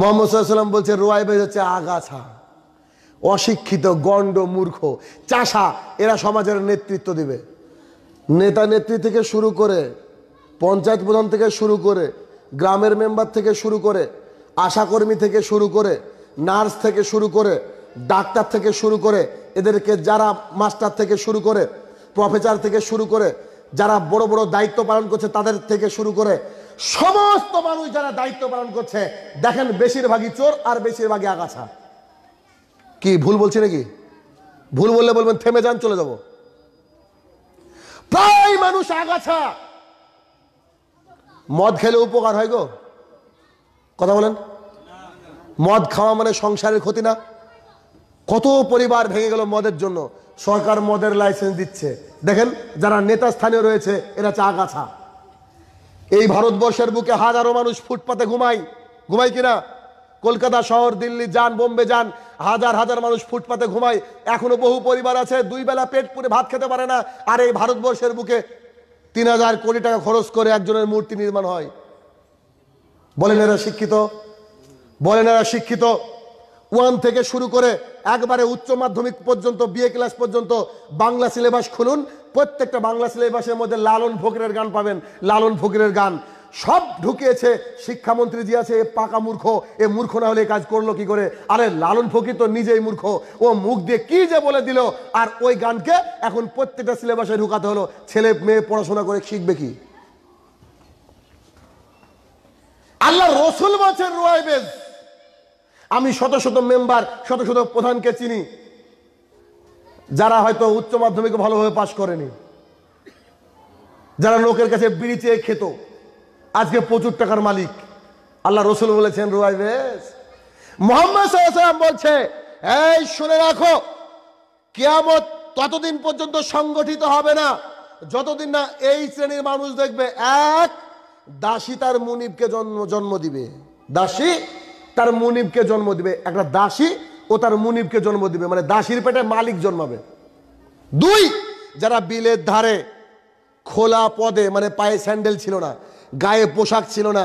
মোহাম্মদ সাল্লাম রুয়াই বেজ হচ্ছে আগাছা অশিক্ষিত গণ্ড মূর্খ চাষা এরা সমাজের নেতৃত্ব দিবে নেতা নেত্রী থেকে শুরু করে পঞ্চায়েত প্রধান থেকে শুরু করে গ্রামের মেম্বার থেকে শুরু করে আশাকর্মী থেকে শুরু করে নার্স থেকে শুরু করে ডাক্তার থেকে শুরু করে এদেরকে যারা মাস্টার থেকে শুরু করে প্রফেসর থেকে শুরু করে যারা বড় বড় দায়িত্ব পালন করছে তাদের থেকে শুরু করে সমস্ত মানুষ যারা দায়িত্ব পালন করছে দেখেন বেশিরভাগই চোর আর বেশিরভাগই আগাছা কি ভুল বলছি নাকি ভুল বললে বলবেন থেমে যান চলে যাব প্রায় মানুষ আগাছা মদ খেলে উপকার হয় গো কথা বলেন মদ খাওয়া মানে সংসারের ক্ষতি না কত পরিবার ভেঙে গেল মদের জন্য সরকার মদের লাইসেন্স দিচ্ছে দেখেন যারা নেতা স্থানে রয়েছে এরা চা আগাছা এই ভারতবর্ষের বুকে হাজারো মানুষ ফুটপাতে ঘুমাই ঘুমাই কিনা কলকাতা শহর দিল্লি যান বোম্বে যান হাজার হাজার মানুষ ফুটপাতে ঘুমায় এখনো বহু পরিবার আছে দুই বেলা পেট পুরে ভাত খেতে পারে না আর এই ভারতবর্ষের বুকে তিন হাজার কোটি টাকা খরচ করে একজনের মূর্তি নির্মাণ হয় বলেন এরা শিক্ষিত বলেন এরা শিক্ষিত ওয়ান থেকে শুরু করে একবারে উচ্চ মাধ্যমিক পর্যন্ত বিএ ক্লাস পর্যন্ত বাংলা সিলেবাস খুলুন প্রত্যেকটা বাংলা সিলেবাসের মধ্যে লালন ফকিরের গান পাবেন লালন ফকিরের গান সব ঢুকিয়েছে শিক্ষামন্ত্রী যে আছে এ পাকা মূর্খ এ মূর্খ না হলে কাজ করলো কি করে আরে লালন ফকির তো নিজেই মূর্খ ও মুখ দিয়ে কি যে বলে দিল আর ওই গানকে এখন প্রত্যেকটা সিলেবাসে ঢুকাতে হলো ছেলে মেয়ে পড়াশোনা করে শিখবে কি আল্লাহ রসুল বলছেন রোয়াইবেজ আমি শত শত মেম্বার শত শত প্রধানকে চিনি যারা হয়তো উচ্চ মাধ্যমিকে ভালোভাবে পাশ করেনি যারা লোকের কাছে বিড়ি চেয়ে খেত আজকে প্রচুর টাকার মালিক আল্লাহ রসুল বলেছেন রুয়াই বেশ মোহাম্মদ বলছে এই শুনে রাখো কেয়ামত ততদিন পর্যন্ত সংগঠিত হবে না যতদিন না এই শ্রেণীর মানুষ দেখবে এক দাসী তার মুনিবকে জন্ম জন্ম দিবে দাসী তার মুনিবকে জন্ম দিবে একটা দাসী ও তার মুনিবকে জন্ম দিবে মানে দাসীর পেটে মালিক জন্মাবে দুই যারা বিলের ধারে খোলা পদে মানে পায়ে স্যান্ডেল ছিল না গায়ে পোশাক ছিল না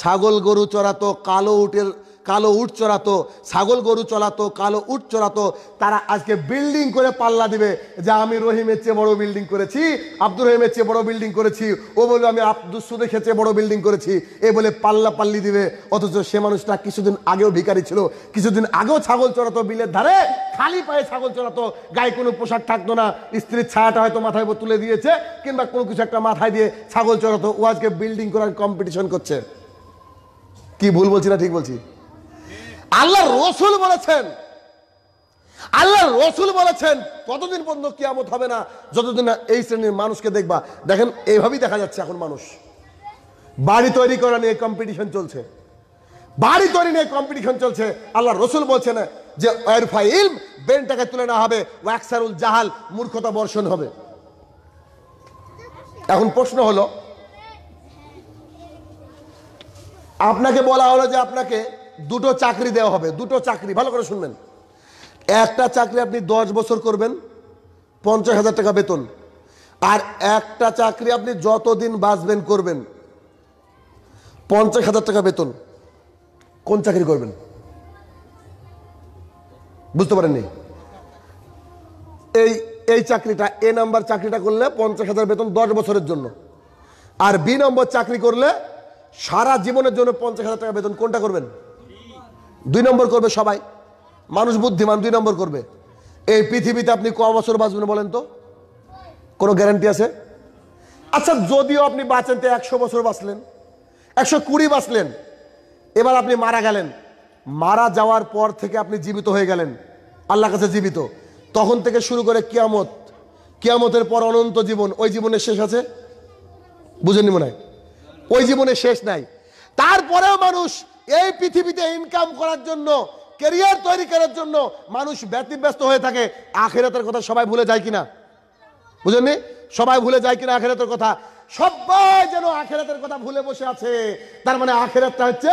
ছাগল গরু চড়াতো কালো উটের কালো উট চড়াতো ছাগল গরু চড়াতো কালো উট চড়াতো তারা আজকে বিল্ডিং করে পাল্লা দিবে যে আমি রহিমের চেয়ে বড় বিল্ডিং করেছি আব্দুর রহিমের চেয়ে বড় বিল্ডিং করেছি ও বলবে আমি আব্দুর সুদেখের চেয়ে বড় বিল্ডিং করেছি এ বলে পাল্লা পাল্লি দিবে অথচ সে মানুষটা কিছুদিন আগেও ভিকারি ছিল কিছুদিন আগেও ছাগল চড়াতো বিলের ধারে খালি পায়ে ছাগল চড়াতো গায়ে কোনো পোশাক থাকতো না স্ত্রীর ছায়াটা হয়তো মাথায় তুলে দিয়েছে কিংবা কোনো কিছু একটা মাথায় দিয়ে ছাগল চড়াতো ও আজকে বিল্ডিং করার কম্পিটিশন করছে কি ভুল বলছি না ঠিক বলছি আল্লাহ রসুল বলেছেন আল্লাহ রসুল বলেছেন কতদিন পর্যন্ত কিয়ামত হবে না যতদিন না এই শ্রেণীর মানুষকে দেখবা দেখেন এইভাবেই দেখা যাচ্ছে এখন মানুষ বাড়ি তৈরি করা নিয়ে কম্পিটিশন চলছে বাড়ি তৈরি নিয়ে কম্পিটিশন চলছে আল্লাহ রসুল বলছেন যে এরফাইল ইলম ব্রেনটাকে তুলে নেওয়া হবে ওয়াক্সারুল জাহাল মূর্খতা বর্ষণ হবে এখন প্রশ্ন হলো আপনাকে বলা হলো যে আপনাকে দুটো চাকরি দেওয়া হবে দুটো চাকরি ভালো করে শুনবেন একটা চাকরি আপনি দশ বছর করবেন পঞ্চাশ হাজার টাকা বেতন আর একটা চাকরি আপনি যতদিন বাঁচবেন করবেন পঞ্চাশ হাজার টাকা বেতন কোন চাকরি করবেন বুঝতে পারেননি এই এই চাকরিটা এ নাম্বার চাকরিটা করলে পঞ্চাশ হাজার বেতন দশ বছরের জন্য আর বি নম্বর চাকরি করলে সারা জীবনের জন্য পঞ্চাশ হাজার টাকা বেতন কোনটা করবেন দুই নম্বর করবে সবাই মানুষ বুদ্ধিমান দুই নম্বর করবে এই পৃথিবীতে আপনি ক বছর বাঁচবেন বলেন তো কোনো গ্যারান্টি আছে আচ্ছা যদিও আপনি বাঁচেন তো একশো বছর বাঁচলেন একশো কুড়ি বাঁচলেন এবার আপনি মারা গেলেন মারা যাওয়ার পর থেকে আপনি জীবিত হয়ে গেলেন আল্লাহ কাছে জীবিত তখন থেকে শুরু করে কিয়ামত কিয়ামতের পর অনন্ত জীবন ওই জীবনের শেষ আছে বুঝেননি মনে হয় ওই জীবনে শেষ নাই তারপরেও মানুষ এই পৃথিবীতে ইনকাম করার জন্য কেরিয়ার তৈরি করার জন্য মানুষ ব্যতিব্যস্ত হয়ে থাকে আখেরাতের কথা সবাই ভুলে যায় কিনা বুঝলেন সবাই ভুলে যায় কিনা আখেরাতের কথা সবাই যেন আখেরাতের কথা ভুলে বসে আছে তার মানে আখেরাতটা হচ্ছে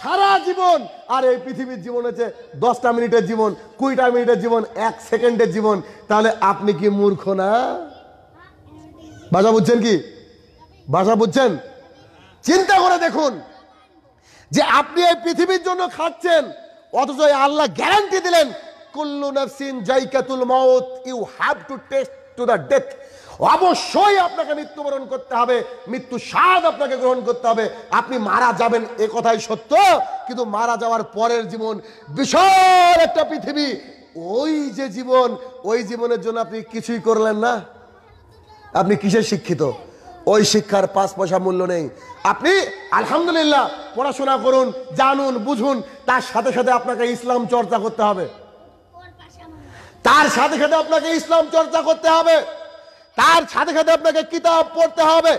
সারা জীবন আর এই পৃথিবীর জীবন হচ্ছে দশটা মিনিটের জীবন কুড়িটা মিনিটের জীবন এক সেকেন্ডের জীবন তাহলে আপনি কি মূর্খ না ভাষা বুঝছেন কি ভাষা বুঝছেন চিন্তা করে দেখুন যে আপনি এই পৃথিবীর জন্য খাচ্ছেন অথচ আল্লাহ গ্যারান্টি দিলেন কুল্লু নাফসিন জাইকাতুল মাউত you have to taste to the death অবশ্যই আপনাকে মৃত্যুবরণ করতে হবে মৃত্যু স্বাদ আপনাকে গ্রহণ করতে হবে আপনি মারা যাবেন এ কথাই সত্য কিন্তু মারা যাওয়ার পরের জীবন বিশাল একটা পৃথিবী ওই যে জীবন ওই জীবনের জন্য আপনি কিছুই করলেন না আপনি কিসের শিক্ষিত ওই শিক্ষার পাঁচ পয়সা মূল্য নেই আপনি আলহামদুলিল্লাহ পড়াশোনা করুন জানুন বুঝুন তার সাথে সাথে আপনাকে ইসলাম চর্চা করতে হবে তার সাথে সাথে আপনাকে ইসলাম চর্চা করতে হবে তার সাথে সাথে আপনাকে কিতাব পড়তে হবে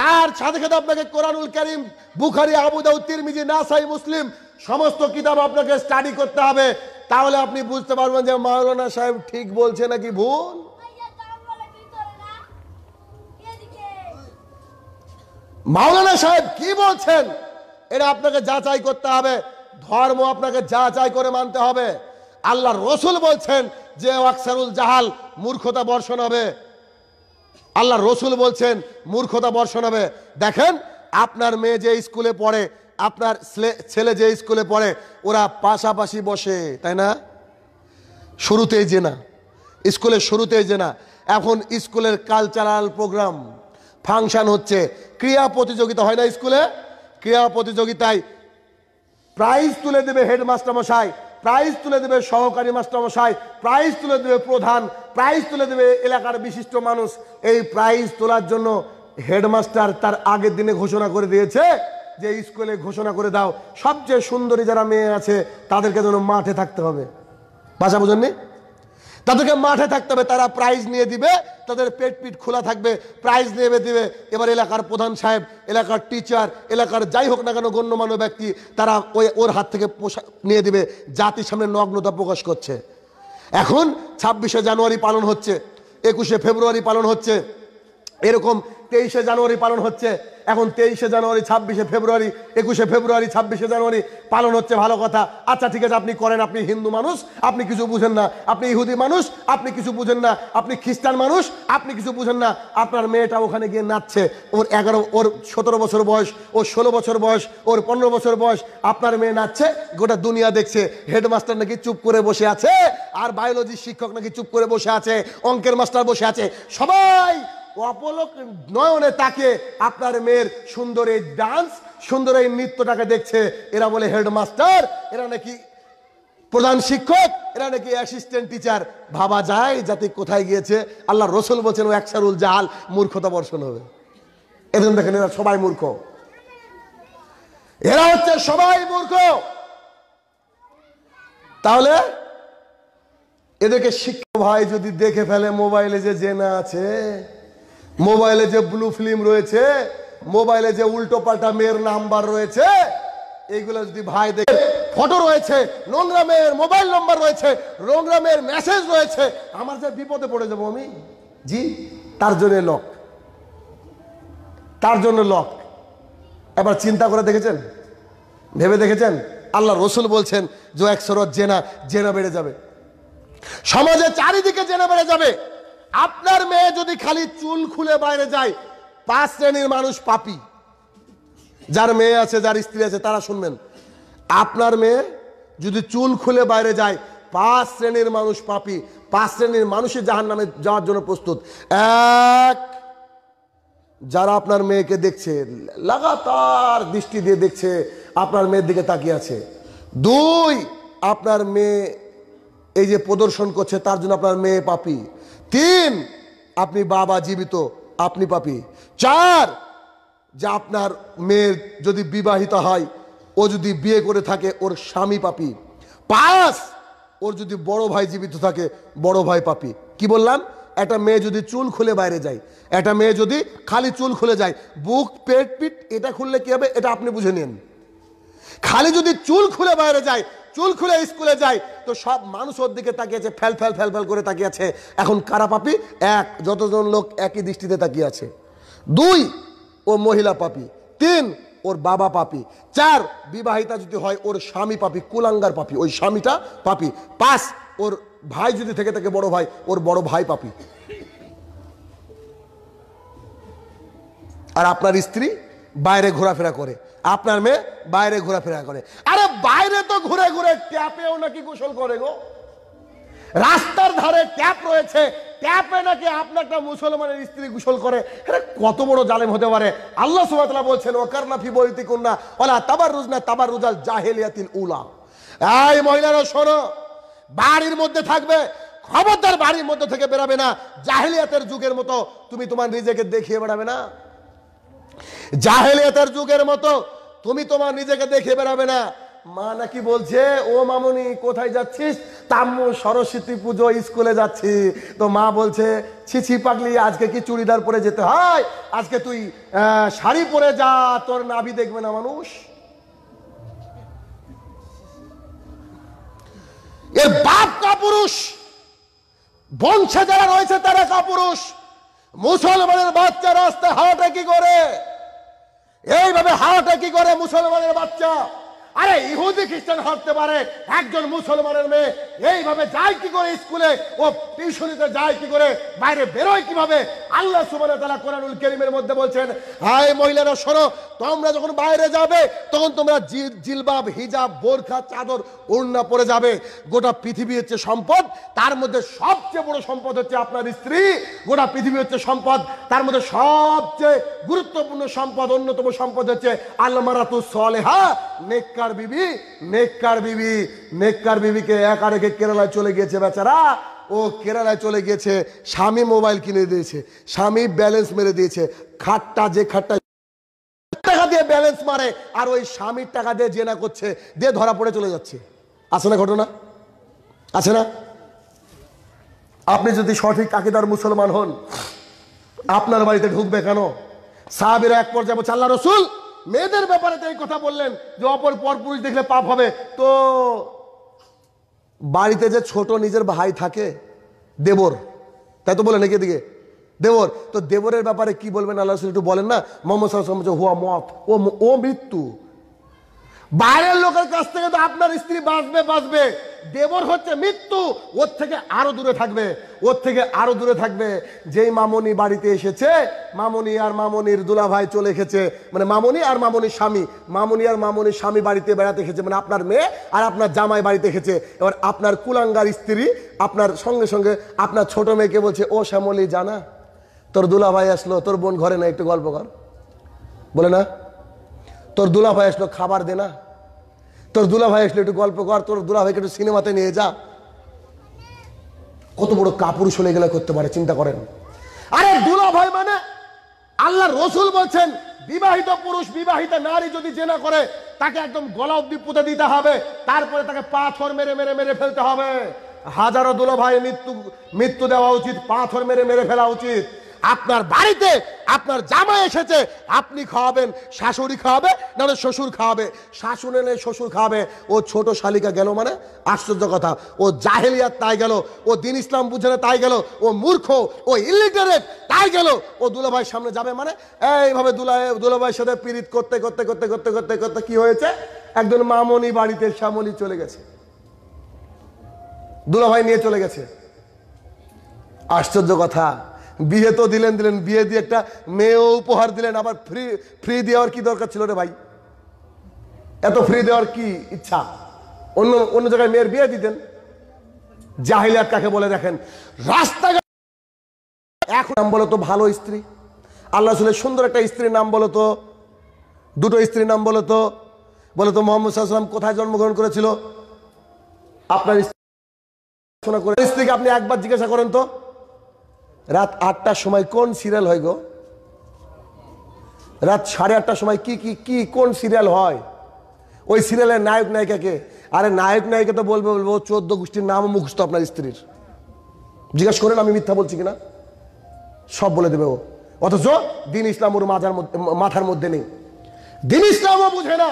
তার সাথে সাথে আপনাকে কোরআনুল করিম বুখারি আবুদাউ তিরমিজি নাসাই মুসলিম সমস্ত কিতাব আপনাকে স্টাডি করতে হবে তাহলে আপনি বুঝতে পারবেন যে মাওলানা সাহেব ঠিক বলছে নাকি ভুল মাওলানা সাহেব কি বলছেন এটা আপনাকে যাচাই করতে হবে ধর্ম আপনাকে যাচাই করে মানতে হবে আল্লাহ রসুল বলছেন যে ওয়াকসারুল জাহাল মূর্খতা বর্ষণ হবে আল্লাহ রসুল বলছেন মূর্খতা বর্ষণ হবে দেখেন আপনার মেয়ে যে স্কুলে পড়ে আপনার ছেলে যে স্কুলে পড়ে ওরা পাশাপাশি বসে তাই না শুরুতেই জেনা স্কুলের শুরুতেই জেনা এখন স্কুলের কালচারাল প্রোগ্রাম ফাংশন হচ্ছে ক্রিয়া প্রতিযোগিতা হয় না স্কুলে ক্রিয়া প্রতিযোগিতায় প্রাইজ তুলে দেবে হেডমাস্টার মশাই প্রাইজ তুলে দেবে সহকারী মাস্টারমশাই প্রাইজ তুলে দেবে প্রধান প্রাইজ তুলে দেবে এলাকার বিশিষ্ট মানুষ এই প্রাইজ তোলার জন্য হেডমাস্টার তার আগের দিনে ঘোষণা করে দিয়েছে যে স্কুলে ঘোষণা করে দাও সবচেয়ে সুন্দরী যারা মেয়ে আছে তাদেরকে যেন মাঠে থাকতে হবে বাসা বোঝেননি তাদেরকে মাঠে থাকতে হবে তারা প্রাইজ নিয়ে দিবে তাদের পেট পিট খোলা থাকবে প্রাইজ নিয়ে দিবে এবার এলাকার প্রধান সাহেব এলাকার টিচার এলাকার যাই হোক না কেন গণ্যমান্য ব্যক্তি তারা ওই ওর হাত থেকে পোশাক নিয়ে দিবে জাতির সামনে নগ্নতা প্রকাশ করছে এখন ছাব্বিশে জানুয়ারি পালন হচ্ছে একুশে ফেব্রুয়ারি পালন হচ্ছে এরকম তেইশে জানুয়ারি পালন হচ্ছে এখন তেইশে জানুয়ারি ছাব্বিশে ফেব্রুয়ারি একুশে ফেব্রুয়ারি ছাব্বিশে জানুয়ারি পালন হচ্ছে ভালো কথা আচ্ছা ঠিক আছে আপনি করেন আপনি হিন্দু মানুষ আপনি কিছু বুঝেন না আপনি ইহুদি মানুষ আপনি কিছু বুঝেন না আপনি খ্রিস্টান মানুষ আপনি কিছু বুঝেন না আপনার মেয়েটা ওখানে গিয়ে নাচছে ওর এগারো ওর সতেরো বছর বয়স ওর ষোলো বছর বয়স ওর পনেরো বছর বয়স আপনার মেয়ে নাচছে গোটা দুনিয়া দেখছে হেডমাস্টার নাকি চুপ করে বসে আছে আর বায়োলজির শিক্ষক নাকি চুপ করে বসে আছে অঙ্কের মাস্টার বসে আছে সবাই অপলক নয়নে তাকে আপনার মেয়ের সুন্দর এই ডান্স সুন্দর এই নৃত্যটাকে দেখছে এরা বলে হেডমাস্টার এরা নাকি প্রধান শিক্ষক এরা নাকি অ্যাসিস্ট্যান্ট টিচার ভাবা যায় জাতি কোথায় গিয়েছে আল্লাহ রসুল বলছেন ও একসারুল জাল মূর্খতা বর্ষণ হবে এদের দেখেন এরা সবাই মূর্খ এরা হচ্ছে সবাই মূর্খ তাহলে এদেরকে শিক্ষক ভাই যদি দেখে ফেলে মোবাইলে যে জেনা আছে মোবাইলে যে ব্লু ফিল্ম রয়েছে মোবাইলে যে উল্টো পাল্টা মেয়ের নাম্বার রয়েছে এইগুলো যদি ভাই দেখে ফটো রয়েছে নোংরা মেয়ের মোবাইল নাম্বার রয়েছে নোংরা মেয়ের মেসেজ রয়েছে আমার যে বিপদে পড়ে যাবো আমি জি তার জন্য লক তার জন্য লক এবার চিন্তা করে দেখেছেন ভেবে দেখেছেন আল্লাহ রসুল বলছেন যে এক সরত জেনা জেনা বেড়ে যাবে সমাজে চারিদিকে জেনা বেড়ে যাবে আপনার মেয়ে যদি খালি চুল খুলে বাইরে যায় পাঁচ শ্রেণীর মানুষ পাপি যার মেয়ে আছে যার স্ত্রী আছে তারা শুনবেন আপনার মেয়ে যদি চুল খুলে বাইরে যায় পাঁচ শ্রেণীর মানুষ পাপি পাঁচ শ্রেণীর মানুষের জাহান নামে যাওয়ার জন্য প্রস্তুত এক যারা আপনার মেয়েকে দেখছে লাগাতার দৃষ্টি দিয়ে দেখছে আপনার মেয়ের দিকে তাকিয়ে আছে দুই আপনার মেয়ে এই যে প্রদর্শন করছে তার জন্য আপনার মেয়ে পাপি তিন আপনি বাবা জীবিত আপনি পাপি চার যে আপনার মেয়ের যদি বিবাহিত হয় ও যদি বিয়ে করে থাকে ওর স্বামী পাপি পাঁচ ওর যদি বড় ভাই জীবিত থাকে বড় ভাই পাপি কি বললাম একটা মেয়ে যদি চুল খুলে বাইরে যায় একটা মেয়ে যদি খালি চুল খুলে যায় বুক পেট পিট এটা খুললে কি হবে এটা আপনি বুঝে নিন খালি যদি চুল খুলে বাইরে যায় চুল খুলে স্কুলে যায় তো সব মানুষ ওর দিকে তাকিয়েছে ফ্যাল ফ্যাল ফ্যাল ফ্যাল করে তাকিয়েছে এখন কারা পাপি এক যতজন লোক একই দৃষ্টিতে তাকিয়েছে দুই ও মহিলা পাপি তিন ওর বাবা পাপি চার বিবাহিতা যদি হয় ওর স্বামী পাপি কুলাঙ্গার পাপি ওই স্বামীটা পাপি পাঁচ ওর ভাই যদি থেকে থাকে বড় ভাই ওর বড় ভাই পাপি আর আপনার স্ত্রী বাইরে ঘোরাফেরা করে আপনার মেয়ে বাইরে ঘোরাফেরা করে আরে বাইরে তো ঘুরে ঘুরে ট্যাপেও নাকি গোসল করে গো রাস্তার ধারে ট্যাপ রয়েছে ট্যাপে নাকি আপনার একটা মুসলমানের স্ত্রী গোসল করে আরে কত বড় জালেম হতে পারে আল্লাহ সুবাতলা বলছেন ওকারনা ফি বইতি কন্যা ওলা তাবার রুজনা তাবার রুজাল জাহেলিয়াতিল উলা এই মহিলারা শোনো বাড়ির মধ্যে থাকবে খবরদার বাড়ির মধ্যে থেকে বেরাবে না জাহেলিয়াতের যুগের মতো তুমি তোমার নিজেকে দেখিয়ে বেড়াবে না জাহেলিয়াতের যুগের মতো তুমি তোমার নিজেকে দেখে বেড়াবে না মা নাকি বলছে ও মামনি কোথায় যাচ্ছিস তাম্মু সরস্বতী পুজো স্কুলে যাচ্ছি তো মা বলছে ছিছি পাগলি আজকে কি চুড়িদার পরে যেতে হয় আজকে তুই শাড়ি পরে যা তোর নাভি দেখবে না মানুষ এর বাপ কাপুরুষ বংশে যারা রয়েছে তারা কাপুরুষ মুসলমানের বাচ্চা রাস্তায় হাওয়াটা কি করে এইভাবে হাওয়াটা কি করে মুসলমানের বাচ্চা আরে ইহুদি খ্রিস্টান হতে পারে একজন মুসলমানের মেয়ে এইভাবে যায় কি করে স্কুলে ও টিউশনিতে যায় কি করে বাইরে বেরোয় কিভাবে আল্লাহ সুবান তারা কোরআনুল কেরিমের মধ্যে বলছেন হাই মহিলারা শোনো তোমরা যখন বাইরে যাবে তখন তোমরা জিলবাব হিজাব বোরখা চাদর ওড়না পরে যাবে গোটা পৃথিবী হচ্ছে সম্পদ তার মধ্যে সবচেয়ে বড় সম্পদ হচ্ছে আপনার স্ত্রী গোটা পৃথিবী হচ্ছে সম্পদ তার মধ্যে সবচেয়ে গুরুত্বপূর্ণ সম্পদ অন্যতম সম্পদ হচ্ছে আলমারাতু সলেহা নেকা নেককার বিবি নেককার বিবি নেককার বিবিকে একা রেখে কেরালায় চলে গিয়েছে বেচারা ও কেরালায় চলে গিয়েছে স্বামী মোবাইল কিনে দিয়েছে স্বামী ব্যালেন্স মেরে দিয়েছে খাটটা যে খাটটা টাকা দিয়ে ব্যালেন্স মারে আর ওই স্বামীর টাকা দিয়ে জেনা করছে দিয়ে ধরা পড়ে চলে যাচ্ছে আছে না ঘটনা আছে না আপনি যদি সঠিক কাকিদার মুসলমান হন আপনার বাড়িতে ঢুকবে কেন সাহাবিরা এক পর্যায়ে বলছে আল্লাহ রসুল মেয়েদের ব্যাপারে তো এই কথা বললেন যে অপর পরপুরুষ দেখলে পাপ হবে তো বাড়িতে যে ছোট নিজের ভাই থাকে দেবর তাই তো বলে নাকি দিকে দেবর তো দেবরের ব্যাপারে কি বলবেন আল্লাহ একটু বলেন না মোহাম্মদ হুয়া মত ও ও মৃত্যু বাইরের লোকের কাছ থেকে তো আপনার স্ত্রী বাঁচবে বাঁচবে দেবর হচ্ছে মৃত্যু ওর থেকে আরো দূরে থাকবে ওর থেকে আরো দূরে থাকবে যেই মামনি বাড়িতে এসেছে মামনি আর মামনির দুলাভাই চলে এসেছে মানে মামনি আর মামনির স্বামী মামনি আর মামনির স্বামী বাড়িতে বেড়াতে এসেছে মানে আপনার মেয়ে আর আপনার জামাই বাড়িতে এসেছে এবার আপনার কুলাঙ্গার স্ত্রী আপনার সঙ্গে সঙ্গে আপনার ছোট মেয়েকে বলছে ও শ্যামলি জানা তোর দুলাভাই আসলো তোর বোন ঘরে না একটু গল্প কর বলে না তোর দুলা ভাই আসলো খাবার দে না তোর দুলা ভাই আসলো একটু গল্প কর তোর দুলা ভাইকে একটু সিনেমাতে নিয়ে যা কত বড় কাপড় চলে গেলে করতে পারে চিন্তা করেন আরে দুলা ভাই মানে আল্লাহ রসুল বলছেন বিবাহিত পুরুষ বিবাহিত নারী যদি জেনা করে তাকে একদম গলা অব্দি পুঁতে দিতে হবে তারপরে তাকে পাথর মেরে মেরে মেরে ফেলতে হবে হাজারো দুলো ভাই মৃত্যু মৃত্যু দেওয়া উচিত পাথর মেরে মেরে ফেলা উচিত আপনার বাড়িতে আপনার জামা এসেছে আপনি খাওয়াবেন শাশুড়ি খাওয়াবে নাহলে শ্বশুর খাওয়াবে শাশুন এনে শ্বশুর খাওয়াবে ও ছোট শালিকা গেল মানে আশ্চর্য কথা ও জাহেলিয়াত তাই গেল ও দিন ইসলাম বুঝে না তাই গেল ও মূর্খ ও ইলিটারেট তাই গেল ও দুলাভাইয়ের সামনে যাবে মানে এইভাবে দুলা দুলাভাইয়ের সাথে পীড়িত করতে করতে করতে করতে করতে করতে কি হয়েছে একজন মামনি বাড়িতে শ্যামনি চলে গেছে দুলাভাই নিয়ে চলে গেছে আশ্চর্য কথা বিয়ে তো দিলেন দিলেন বিয়ে দিয়ে একটা মেয়েও উপহার দিলেন আবার ফ্রি ফ্রি দেওয়ার কি দরকার ছিল রে ভাই এত ফ্রি দেওয়ার কি ইচ্ছা অন্য অন্য জায়গায় মেয়ের বিয়ে দিতেন জাহিলিয়ার কাকে বলে দেখেন রাস্তাঘাট এখন নাম বলো তো ভালো স্ত্রী আল্লাহ সুলের সুন্দর একটা স্ত্রীর নাম বলো তো দুটো স্ত্রীর নাম বলো তো মোহাম্মদ সাল্লাম কোথায় জন্মগ্রহণ করেছিল আপনার স্ত্রী আপনি একবার জিজ্ঞাসা করেন তো রাত আটটার সময় কোন সিরিয়াল হয় গো রাত সাড়ে আটটার সময় কি কি কি কোন সিরিয়াল হয় ওই সিরিয়ালের নায়ক নায়িকাকে আরে নায়ক নায়িকা তো বলবে বলবো চোদ্দ গোষ্ঠীর নাম মুখস্থ আপনার স্ত্রীর জিজ্ঞাসা করেন আমি মিথ্যা বলছি কিনা সব বলে দেবে ও অথচ দিন ইসলাম ওর মাথার মধ্যে মাথার মধ্যে নেই দিন ইসলামও বুঝে না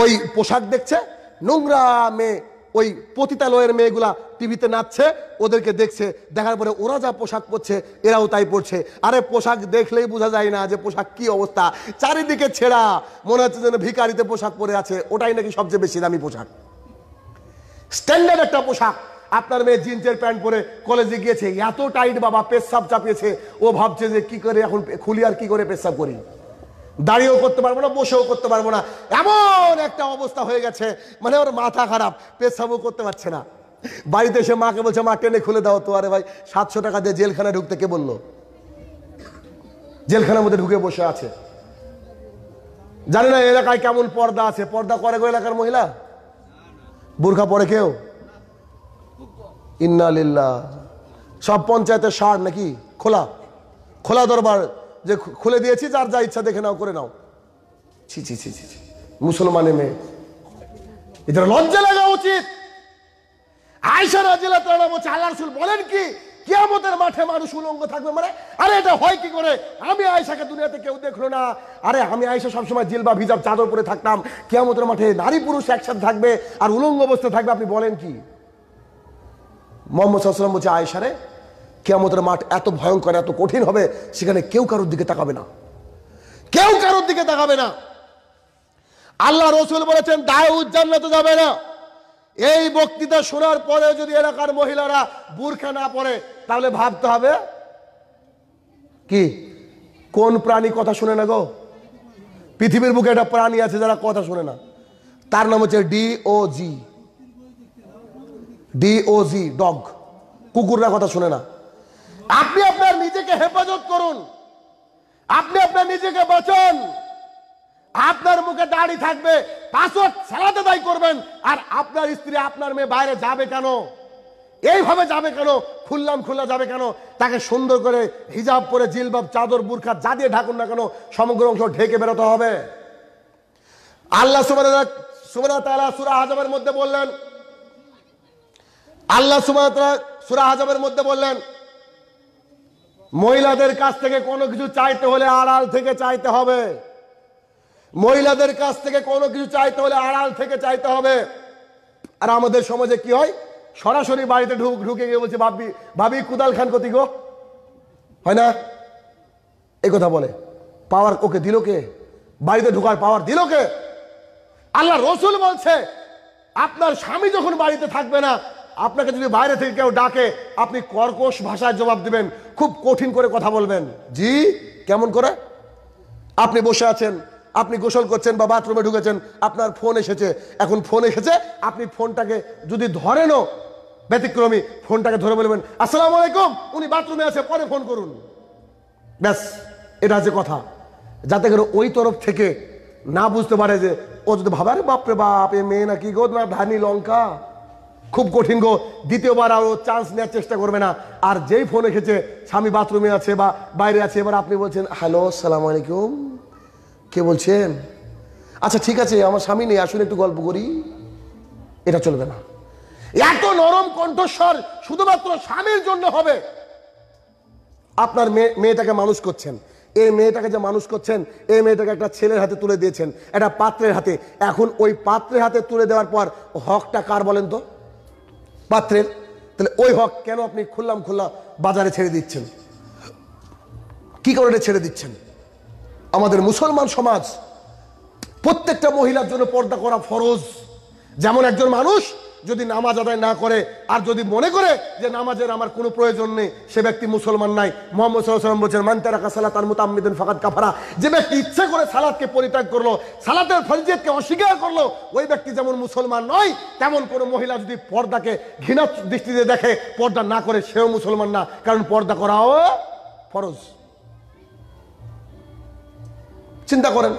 ওই পোশাক দেখছে নোংরা মেয়ে ওই পতিতালয়ের মেয়েগুলা টিভিতে নাচছে ওদেরকে দেখছে দেখার পরে ওরা যা পোশাক পরছে এরাও তাই পরছে আরে পোশাক দেখলেই বোঝা যায় না যে পোশাক কি অবস্থা চারিদিকে ছেঁড়া মনে হচ্ছে যেন ভিকারিতে পোশাক পরে আছে ওটাই নাকি সবচেয়ে বেশি দামি পোশাক স্ট্যান্ডার্ড একটা পোশাক আপনার মেয়ে জিন্সের প্যান্ট পরে কলেজে গিয়েছে এত টাইট বাবা পেশাব চাপিয়েছে ও ভাবছে যে কি করে এখন খুলি আর কি করে পেশাব করি দাঁড়িয়েও করতে পারবো না বসেও করতে পারবো না এমন একটা অবস্থা হয়ে গেছে মানে ওর মাথা খারাপ পেশাবও করতে পারছে না বাড়িতে এসে মাকে বলছে মা টেনে খুলে দাও তো আরে ভাই সাতশো টাকা দিয়ে জেলখানায় ঢুকতে কে বললো জেলখানার মধ্যে ঢুকে বসে আছে জানি না এলাকায় কেমন পর্দা আছে পর্দা করে গো এলাকার মহিলা বোরখা পরে কেউ ইন্না সব পঞ্চায়েতের সার নাকি খোলা খোলা দরবার যে খুলে দিয়েছি যার যা ইচ্ছা দেখে নাও করে নাও ছি ছি ছি ছি মুসলমানে মেয়ে এদের লজ্জা লাগা উচিত বলেন কি মাঠে মানুষ উলঙ্গ থাকবে মানে আরে এটা হয় করে আমি দুনিয়াতে কেউ দেখলো না আরে আমি সবসময় চাদর পরে থাকতাম মাঠে নারী পুরুষ একসাথে থাকবে আর উলঙ্গ অবস্থায় থাকবে আপনি বলেন কি মোহাম্মদ বলছে আয়সারে কেয়ামতের মাঠ এত ভয়ঙ্কর এত কঠিন হবে সেখানে কেউ কারোর দিকে তাকাবে না কেউ কারোর দিকে তাকাবে না আল্লাহ রসুল বলেছেন দাউদ জান্নাতে যাবে না এই বক্তৃতা শোনার পরে যদি এলাকার মহিলারা বুর্খা না পড়ে তাহলে ভাবতে হবে কি কোন প্রাণী কথা শুনে না গো পৃথিবীর বুকে একটা প্রাণী আছে যারা কথা শুনে না তার নাম হচ্ছে ডিওজি ডিওজি ডগ কুকুররা কথা শুনে না আপনি আপনার নিজেকে হেফাজত করুন আপনি আপনার নিজেকে বাঁচান আপনার মুখে দাড়ি থাকবে পাঁচক সালাতে দায় করবেন আর আপনার স্ত্রী আপনার মেয়ে বাইরে যাবে কেন এইভাবে যাবে কেন খুললাম খুললাম যাবে কেন তাকে সুন্দর করে হিজাব পরে জিলবাব চাদর বুরখা যা দিয়ে ঢাকুন না কেন সমগ্র অংশ ঢেকে বেরোতে হবে আল্লাহ সুবাহ সুরা মধ্যে বললেন আল্লাহ সুবাহ সুরা আজমের মধ্যে বললেন মহিলাদের কাছ থেকে কোনো কিছু চাইতে হলে আড়াল থেকে চাইতে হবে মহিলাদের কাছ থেকে কোনো কিছু চাইতে হলে আড়াল থেকে চাইতে হবে আর আমাদের সমাজে কি হয় সরাসরি বাড়িতে ঢুক ঢুকে গিয়ে বলছে ভাবি ভাবি কুদাল খান কতি গো হয় না এ কথা বলে পাওয়ার ওকে দিল কে বাড়িতে ঢুকার পাওয়ার দিল কে আল্লাহ রসুল বলছে আপনার স্বামী যখন বাড়িতে থাকবে না আপনাকে যদি বাইরে থেকে কেউ ডাকে আপনি কর্কশ ভাষায় জবাব দিবেন খুব কঠিন করে কথা বলবেন জি কেমন করে আপনি বসে আছেন আপনি গোসল করছেন বা বাথরুমে ঢুকেছেন আপনার ফোন এসেছে এখন ফোন এসেছে আপনি ফোনটাকে যদি ধরেনও ব্যতিক্রমী ফোনটাকে ধরে বলবেন আসসালাম আলাইকুম উনি বাথরুমে আছে পরে ফোন করুন ব্যাস এটা যে কথা যাতে করে ওই তরফ থেকে না বুঝতে পারে যে ও যদি ভাবে আরে বাপরে বাপ এ মেয়ে নাকি গো না ধানি লঙ্কা খুব কঠিন গো দ্বিতীয়বার আর চান্স নেওয়ার চেষ্টা করবে না আর যেই ফোন এসেছে স্বামী বাথরুমে আছে বা বাইরে আছে এবার আপনি বলছেন হ্যালো সালাম আলাইকুম কে বলছেন আচ্ছা ঠিক আছে আমার স্বামী নেই আসলে একটু গল্প করি এটা চলবে না এত নরম কণ্ঠস্বর শুধুমাত্র স্বামীর জন্য হবে আপনার মেয়ে মেয়েটাকে মানুষ করছেন এই মেয়েটাকে যে মানুষ করছেন এই মেয়েটাকে একটা ছেলের হাতে তুলে দিয়েছেন একটা পাত্রের হাতে এখন ওই পাত্রের হাতে তুলে দেওয়ার পর হকটা কার বলেন তো পাত্রের তাহলে ওই হক কেন আপনি খুললাম খুললাম বাজারে ছেড়ে দিচ্ছেন কি কারণে ছেড়ে দিচ্ছেন আমাদের মুসলমান সমাজ প্রত্যেকটা মহিলার জন্য পর্দা করা ফরজ যেমন একজন মানুষ যদি নামাজ আদায় না করে আর যদি মনে করে যে নামাজের আমার কোনো প্রয়োজন নেই সে ব্যক্তি মুসলমান নাই মোহাম্মদ সাল্লাহাম বলছেন মানতে রাখা সালাত আর মুতাম্মিদিন ফাঁকাত কাফারা যে ব্যক্তি ইচ্ছে করে সালাদকে পরিত্যাগ করলো সালাতের ফরজিয়তকে অস্বীকার করলো ওই ব্যক্তি যেমন মুসলমান নয় তেমন কোনো মহিলা যদি পর্দাকে ঘৃণা দৃষ্টিতে দেখে পর্দা না করে সেও মুসলমান না কারণ পর্দা করাও ফরজ চিন্তা করেন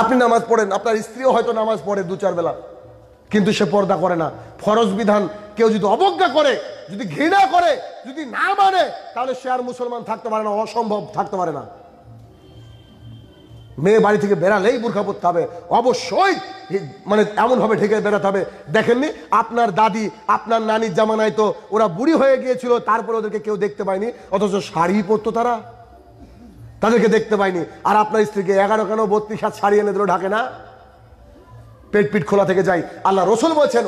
আপনি নামাজ পড়েন আপনার স্ত্রীও হয়তো নামাজ পড়ে দু চার বেলা কিন্তু সে পর্দা করে না ফরজ বিধান কেউ যদি অবজ্ঞা করে যদি ঘৃণা করে যদি না মানে তাহলে সে আর মুসলমান থাকতে পারে না অসম্ভব থাকতে পারে না মেয়ে বাড়ি থেকে বেড়ালেই বোরখা পরতে হবে অবশ্যই মানে এমনভাবে ঢেকে বেড়াতে হবে দেখেননি আপনার দাদি আপনার নানির জামানায় তো ওরা বুড়ি হয়ে গিয়েছিল তারপরে ওদেরকে কেউ দেখতে পায়নি অথচ শাড়ি পরতো তারা তাদেরকে দেখতে পায়নি আর আপনার স্ত্রীকে এগারো কেন বত্রিশ হাত শাড়ি এনে দিল ঢাকে না পেট পিট খোলা থেকে যাই আল্লাহ রসুল বলছেন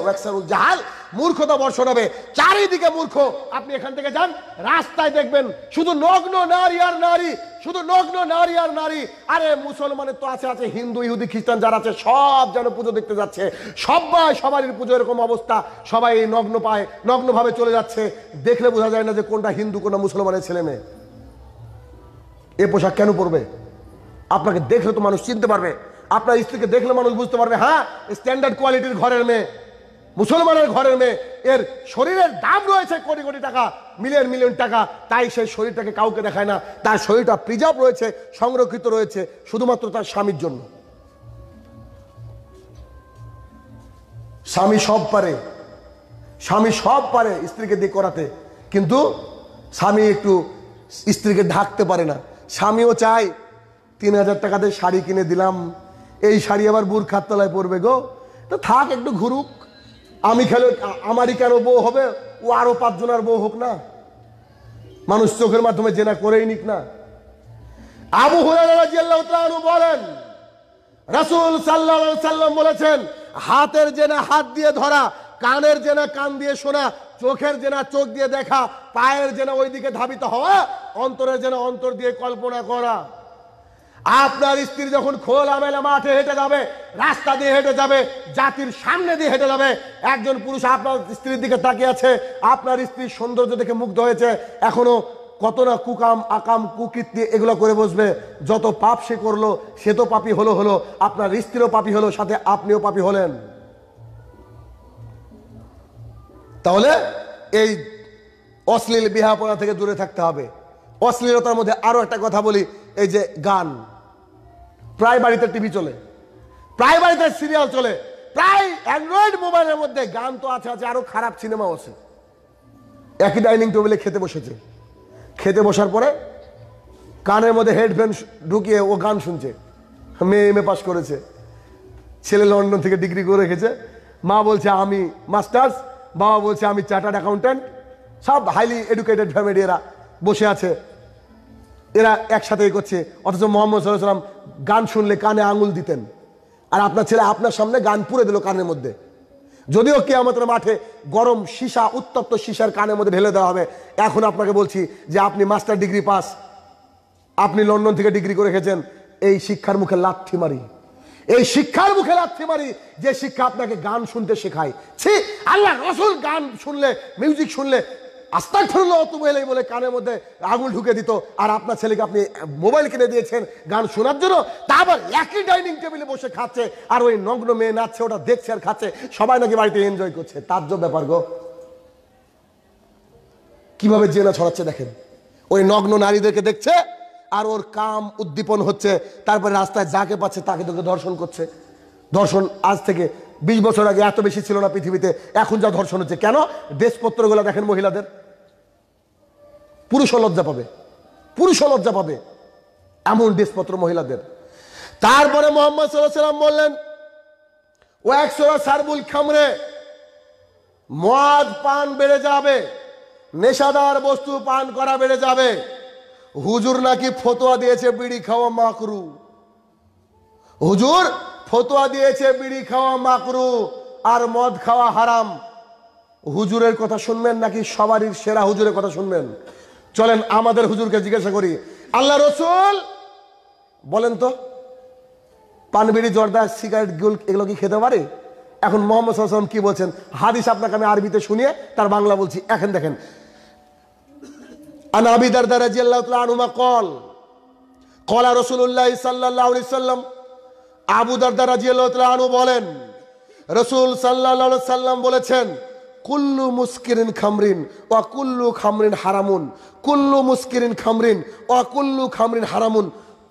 জাহাল মূর্খতা বর্ষণ হবে চারিদিকে মূর্খ আপনি এখান থেকে যান রাস্তায় দেখবেন শুধু নগ্ন নারী আর নারী শুধু নগ্ন নারী আর নারী আরে মুসলমানের তো আছে আছে হিন্দু ইহুদি খ্রিস্টান যারা আছে সব যেন পুজো দেখতে যাচ্ছে সবাই সবারই পুজো এরকম অবস্থা সবাই এই নগ্ন পায় নগ্নভাবে চলে যাচ্ছে দেখলে বোঝা যায় না যে কোনটা হিন্দু কোনটা মুসলমানের ছেলে মেয়ে এ পোশাক কেন পরবে আপনাকে দেখলে তো মানুষ চিনতে পারবে আপনার স্ত্রীকে দেখলে মানুষ বুঝতে পারবে হ্যাঁ স্ট্যান্ডার্ড কোয়ালিটির ঘরের মেয়ে মুসলমানের ঘরের মেয়ে এর শরীরের দাম রয়েছে কোটি কোটি টাকা মিলিয়ন মিলিয়ন টাকা তাই সেই শরীরটাকে কাউকে দেখায় না তার শরীরটা প্রিজার্ভ রয়েছে সংরক্ষিত রয়েছে শুধুমাত্র তার স্বামীর জন্য স্বামী সব পারে স্বামী সব পারে স্ত্রীকে দিয়ে করাতে কিন্তু স্বামী একটু স্ত্রীকে ঢাকতে পারে না স্বামীও চায় তিন হাজার টাকাতে শাড়ি কিনে দিলাম এই শাড়ি আবার বুর খাততলায় পড়বে গো তো থাক একটু ঘুরুক আমি খেলে আমারই কেন বউ হবে ও আরও পাঁচজনার বউ হোক না মানুষ চোখের মাধ্যমে জেনা করেই নিক না আবু হুরারু বলেন রাসুল সাল্লাম বলেছেন হাতের জেনা হাত দিয়ে ধরা কানের জেনা কান দিয়ে শোনা চোখের জেনা চোখ দিয়ে দেখা পায়ের জেনা ওইদিকে ধাবিত হওয়া অন্তরের জেনা অন্তর দিয়ে কল্পনা করা আপনার স্ত্রী যখন খোলা মেলা মাঠে হেঁটে যাবে রাস্তা দিয়ে হেঁটে যাবে জাতির সামনে দিয়ে হেঁটে যাবে একজন পুরুষ আপনার স্ত্রীর দিকে তাকিয়ে আছে আপনার স্ত্রীর সৌন্দর্য দেখে মুগ্ধ হয়েছে এখনো কত না কুকাম আকাম কুকৃত্তি এগুলো করে বসবে যত পাপ সে করলো সে তো পাপি হলো হলো আপনার স্ত্রীরও পাপি হলো সাথে আপনিও পাপি হলেন তাহলে এই অশ্লীল পড়া থেকে দূরে থাকতে হবে অশ্লীলতার মধ্যে আরও একটা কথা বলি এই যে গান প্রায় বাড়িতে টিভি চলে প্রায় বাড়িতে সিরিয়াল চলে প্রায় অ্যান্ড্রয়েড মোবাইলের মধ্যে গান তো আছে আছে আরও খারাপ সিনেমাও আছে একই ডাইনিং টেবিলে খেতে বসেছে খেতে বসার পরে কানের মধ্যে হেডফোন ঢুকিয়ে ও গান শুনছে মেয়ে এম এ পাস করেছে ছেলে লন্ডন থেকে ডিগ্রি করে রেখেছে মা বলছে আমি মাস্টার্স বাবা বলছে আমি চার্টার্ড অ্যাকাউন্ট্যান্ট সব হাইলি এডুকেটেড ফ্যামিলি এরা বসে আছে এরা একসাথে করছে অথচ মোহাম্মদ সাল্লাম গান শুনলে কানে আঙুল দিতেন আর আপনার ছেলে আপনার সামনে গান পুরে দিল কানের মধ্যে যদিও কে আমাদের মাঠে গরম সীসা উত্তপ্ত সীসার কানের মধ্যে ঢেলে দেওয়া হবে এখন আপনাকে বলছি যে আপনি মাস্টার ডিগ্রি পাস আপনি লন্ডন থেকে ডিগ্রি করে রেখেছেন এই শিক্ষার মুখে লাথি মারি এই শিক্ষার মুখে লাথি মারি যে শিক্ষা আপনাকে গান শুনতে শেখায় ছি আল্লাহ রসুল গান শুনলে মিউজিক শুনলে আস্তা খুললো তুমেলে বলে কানের মধ্যে আঙুল ঢুকে দিত আর আপনার ছেলেকে আপনি মোবাইল কিনে দিয়েছেন গান শোনার জন্য তা আবার একই ডাইনিং টেবিলে বসে খাচ্ছে আর ওই নগ্ন মেয়ে নাচছে ওটা দেখছে আর খাচ্ছে সবাই নাকি বাড়িতে এনজয় করছে তার জন্য ব্যাপার গো কিভাবে জেনা ছড়াচ্ছে দেখেন ওই নগ্ন নারীদেরকে দেখছে আর ওর কাম উদ্দীপন হচ্ছে তারপরে রাস্তায় যাকে পাচ্ছে তাকে তোকে ধর্ষণ করছে ধর্ষণ আজ থেকে বিশ বছর আগে এত বেশি ছিল না পৃথিবীতে এখন যা ধর্ষণ হচ্ছে কেন দেশপত্রগুলো দেখেন মহিলাদের পুরুষও লজ্জা পাবে পুরুষও লজ্জা পাবে এমন ডিসপত্র মহিলাদের তারপরে মোহাম্মদ সাল্লাম বললেন ও একশোরা সারবুল খামরে মদ পান বেড়ে যাবে নেশাদার বস্তু পান করা বেড়ে যাবে হুজুর নাকি ফতোয়া দিয়েছে বিড়ি খাওয়া মাকরু হুজুর ফতোয়া দিয়েছে বিড়ি খাওয়া মাকরু আর মদ খাওয়া হারাম হুজুরের কথা শুনবেন নাকি সবারই সেরা হুজুরের কথা শুনবেন চলেন আমাদের হুজুরকে জিজ্ঞাসা করি আল্লাহ রসুল বলেন তো পানবিড়ি জর্দা সিগারেট গুল এগুলো কি খেতে পারে এখন মোহাম্মদ সাল্লাম কি বলছেন হাদিস আপনাকে আমি আরবিতে শুনিয়ে তার বাংলা বলছি এখন দেখেন কল কলা আবু দারদা বলেন রসুল সাল্লা সাল্লাম বলেছেন কুল্লু মুস্কিরিন খামরিন অকুল্লু খামরিন হারামুন কুল্লু মুস্কিরিন খামরিন অকুল্লু খামরিন হারামুন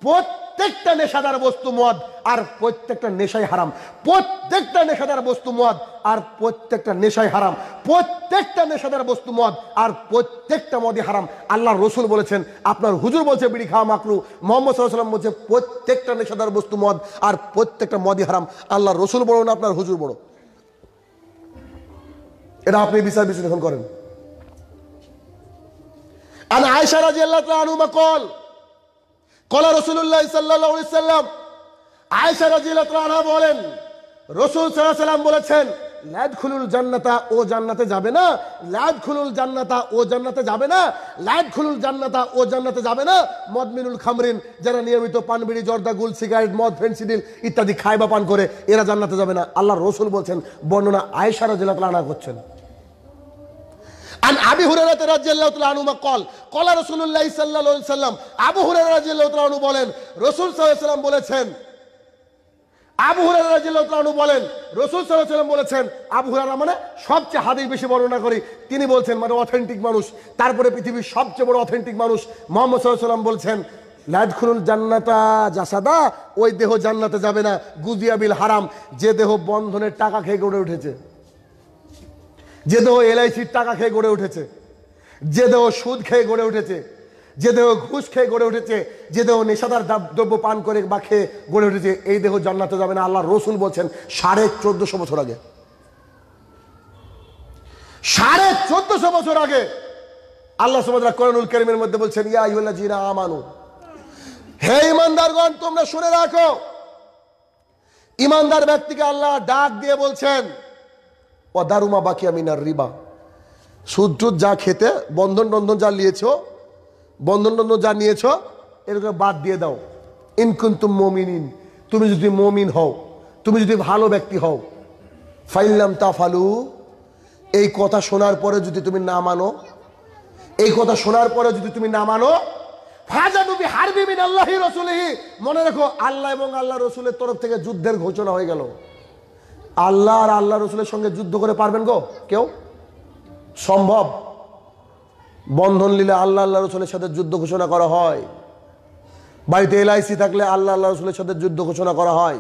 প্রত্যেকটা নেশাদার বস্তু মদ আর প্রত্যেকটা নেশাই হারাম প্রত্যেকটা নেশাদার বস্তু মদ আর প্রত্যেকটা নেশাই হারাম প্রত্যেকটা নেশাদার বস্তু মদ আর প্রত্যেকটা মদে হারাম আল্লাহ রসুল বলেছেন আপনার হুজুর বলছে বিড়ি খাওয়া মাকরু মোহাম্মদ সাল্লাম বলছে প্রত্যেকটা নেশাদার বস্তু মদ আর প্রত্যেকটা মদই হারাম আল্লাহ রসুল বড় না আপনার হুজুর বড় এটা আপনি বিচার বিশ্লেষণ করেন আর আয়সা রাজি আল্লাহ আনুমা কল কলা রসুল্লাহ সাল্লাহ সাল্লাম আয়সা রাজি আল্লাহ বলেন রসুল সাল্লাহ সাল্লাম বলেছেন লাদ খুলুল জান্নাতা ও জান্নাতে যাবে না লাদ খুলুল জান্নাতা ও জান্নাতে যাবে না লাদ খুলুল জান্নাতা ও জান্নাতে যাবে না মদমিনুল খামরিন যারা নিয়মিত পানবিড়ি জর্দা গুল সিগারেট মদ ফেন্সিডিল ইত্যাদি খায় বা পান করে এরা জান্নাতে যাবে না আল্লাহ রসুল বলছেন বর্ণনা আয়েশারা জেলা আনা করছেন عن ابي هريره رضي الله تعالى عنه قال قال رسول الله صلى الله عليه وسلم ابو هريره বলেন রসুল সাল্লাল্লাহু বলেছেন আবু হুরারু বলেন রসুল সাল্লাম বলেছেন আবু হুরারা মানে সবচেয়ে হাদিস বেশি বর্ণনা করি তিনি বলছেন মানে অথেন্টিক মানুষ তারপরে পৃথিবীর সবচেয়ে বড় অথেন্টিক মানুষ মোহাম্মদ সাল্লাম বলছেন লাদখুরুল জান্নাতা জাসাদা ওই দেহ জান্নাতে যাবে না গুদিয়াবিল হারাম যে দেহ বন্ধনের টাকা খেয়ে গড়ে উঠেছে যে দেহ এলআইসির টাকা খেয়ে গড়ে উঠেছে যে দেহ সুদ খেয়ে গড়ে উঠেছে যে দেহ ঘুষ খেয়ে গড়ে উঠেছে যে দেহ নেশাদার দ্রব্য পান করে বা খেয়ে গড়ে উঠেছে এই দেহ জান্নাতে যাবে না আল্লাহ রসুল বলছেন সাড়ে চোদ্দশো বছর আগে সাড়ে চোদ্দশো বছর আগে আল্লাহ সুবাদা করুল কেরিমের মধ্যে বলছেন ইয়া ইউল্লা জিরা আমানু হে ইমানদারগণ তোমরা শুনে রাখো ইমানদার ব্যক্তিকে আল্লাহ ডাক দিয়ে বলছেন ও দারুমা বাকি আমিনার রিবা সুদ যা খেতে বন্ধন টন্ধন যা লিয়েছো বন্ধন টন্ধন যা নিয়েছ এরকম বাদ দিয়ে দাও ইনকুন্তুম মমিন তুমি যদি মমিন হও তুমি যদি ভালো ব্যক্তি হও ফাইল্লাম তাফালু এই কথা শোনার পরে যদি তুমি না মানো এই কথা শোনার পরে যদি তুমি না মানো মনে রাখো আল্লাহ এবং আল্লাহ রসুলের তরফ থেকে যুদ্ধের ঘোষণা হয়ে গেল আল্লাহ আর আল্লাহ রসুলের সঙ্গে যুদ্ধ করে পারবেন গো কেউ সম্ভব বন্ধন নিলে আল্লাহ আল্লাহ রসুলের সাথে যুদ্ধ ঘোষণা করা হয় বাড়িতে এলআইসি থাকলে আল্লাহ আল্লাহ রসুলের সাথে যুদ্ধ ঘোষণা করা হয়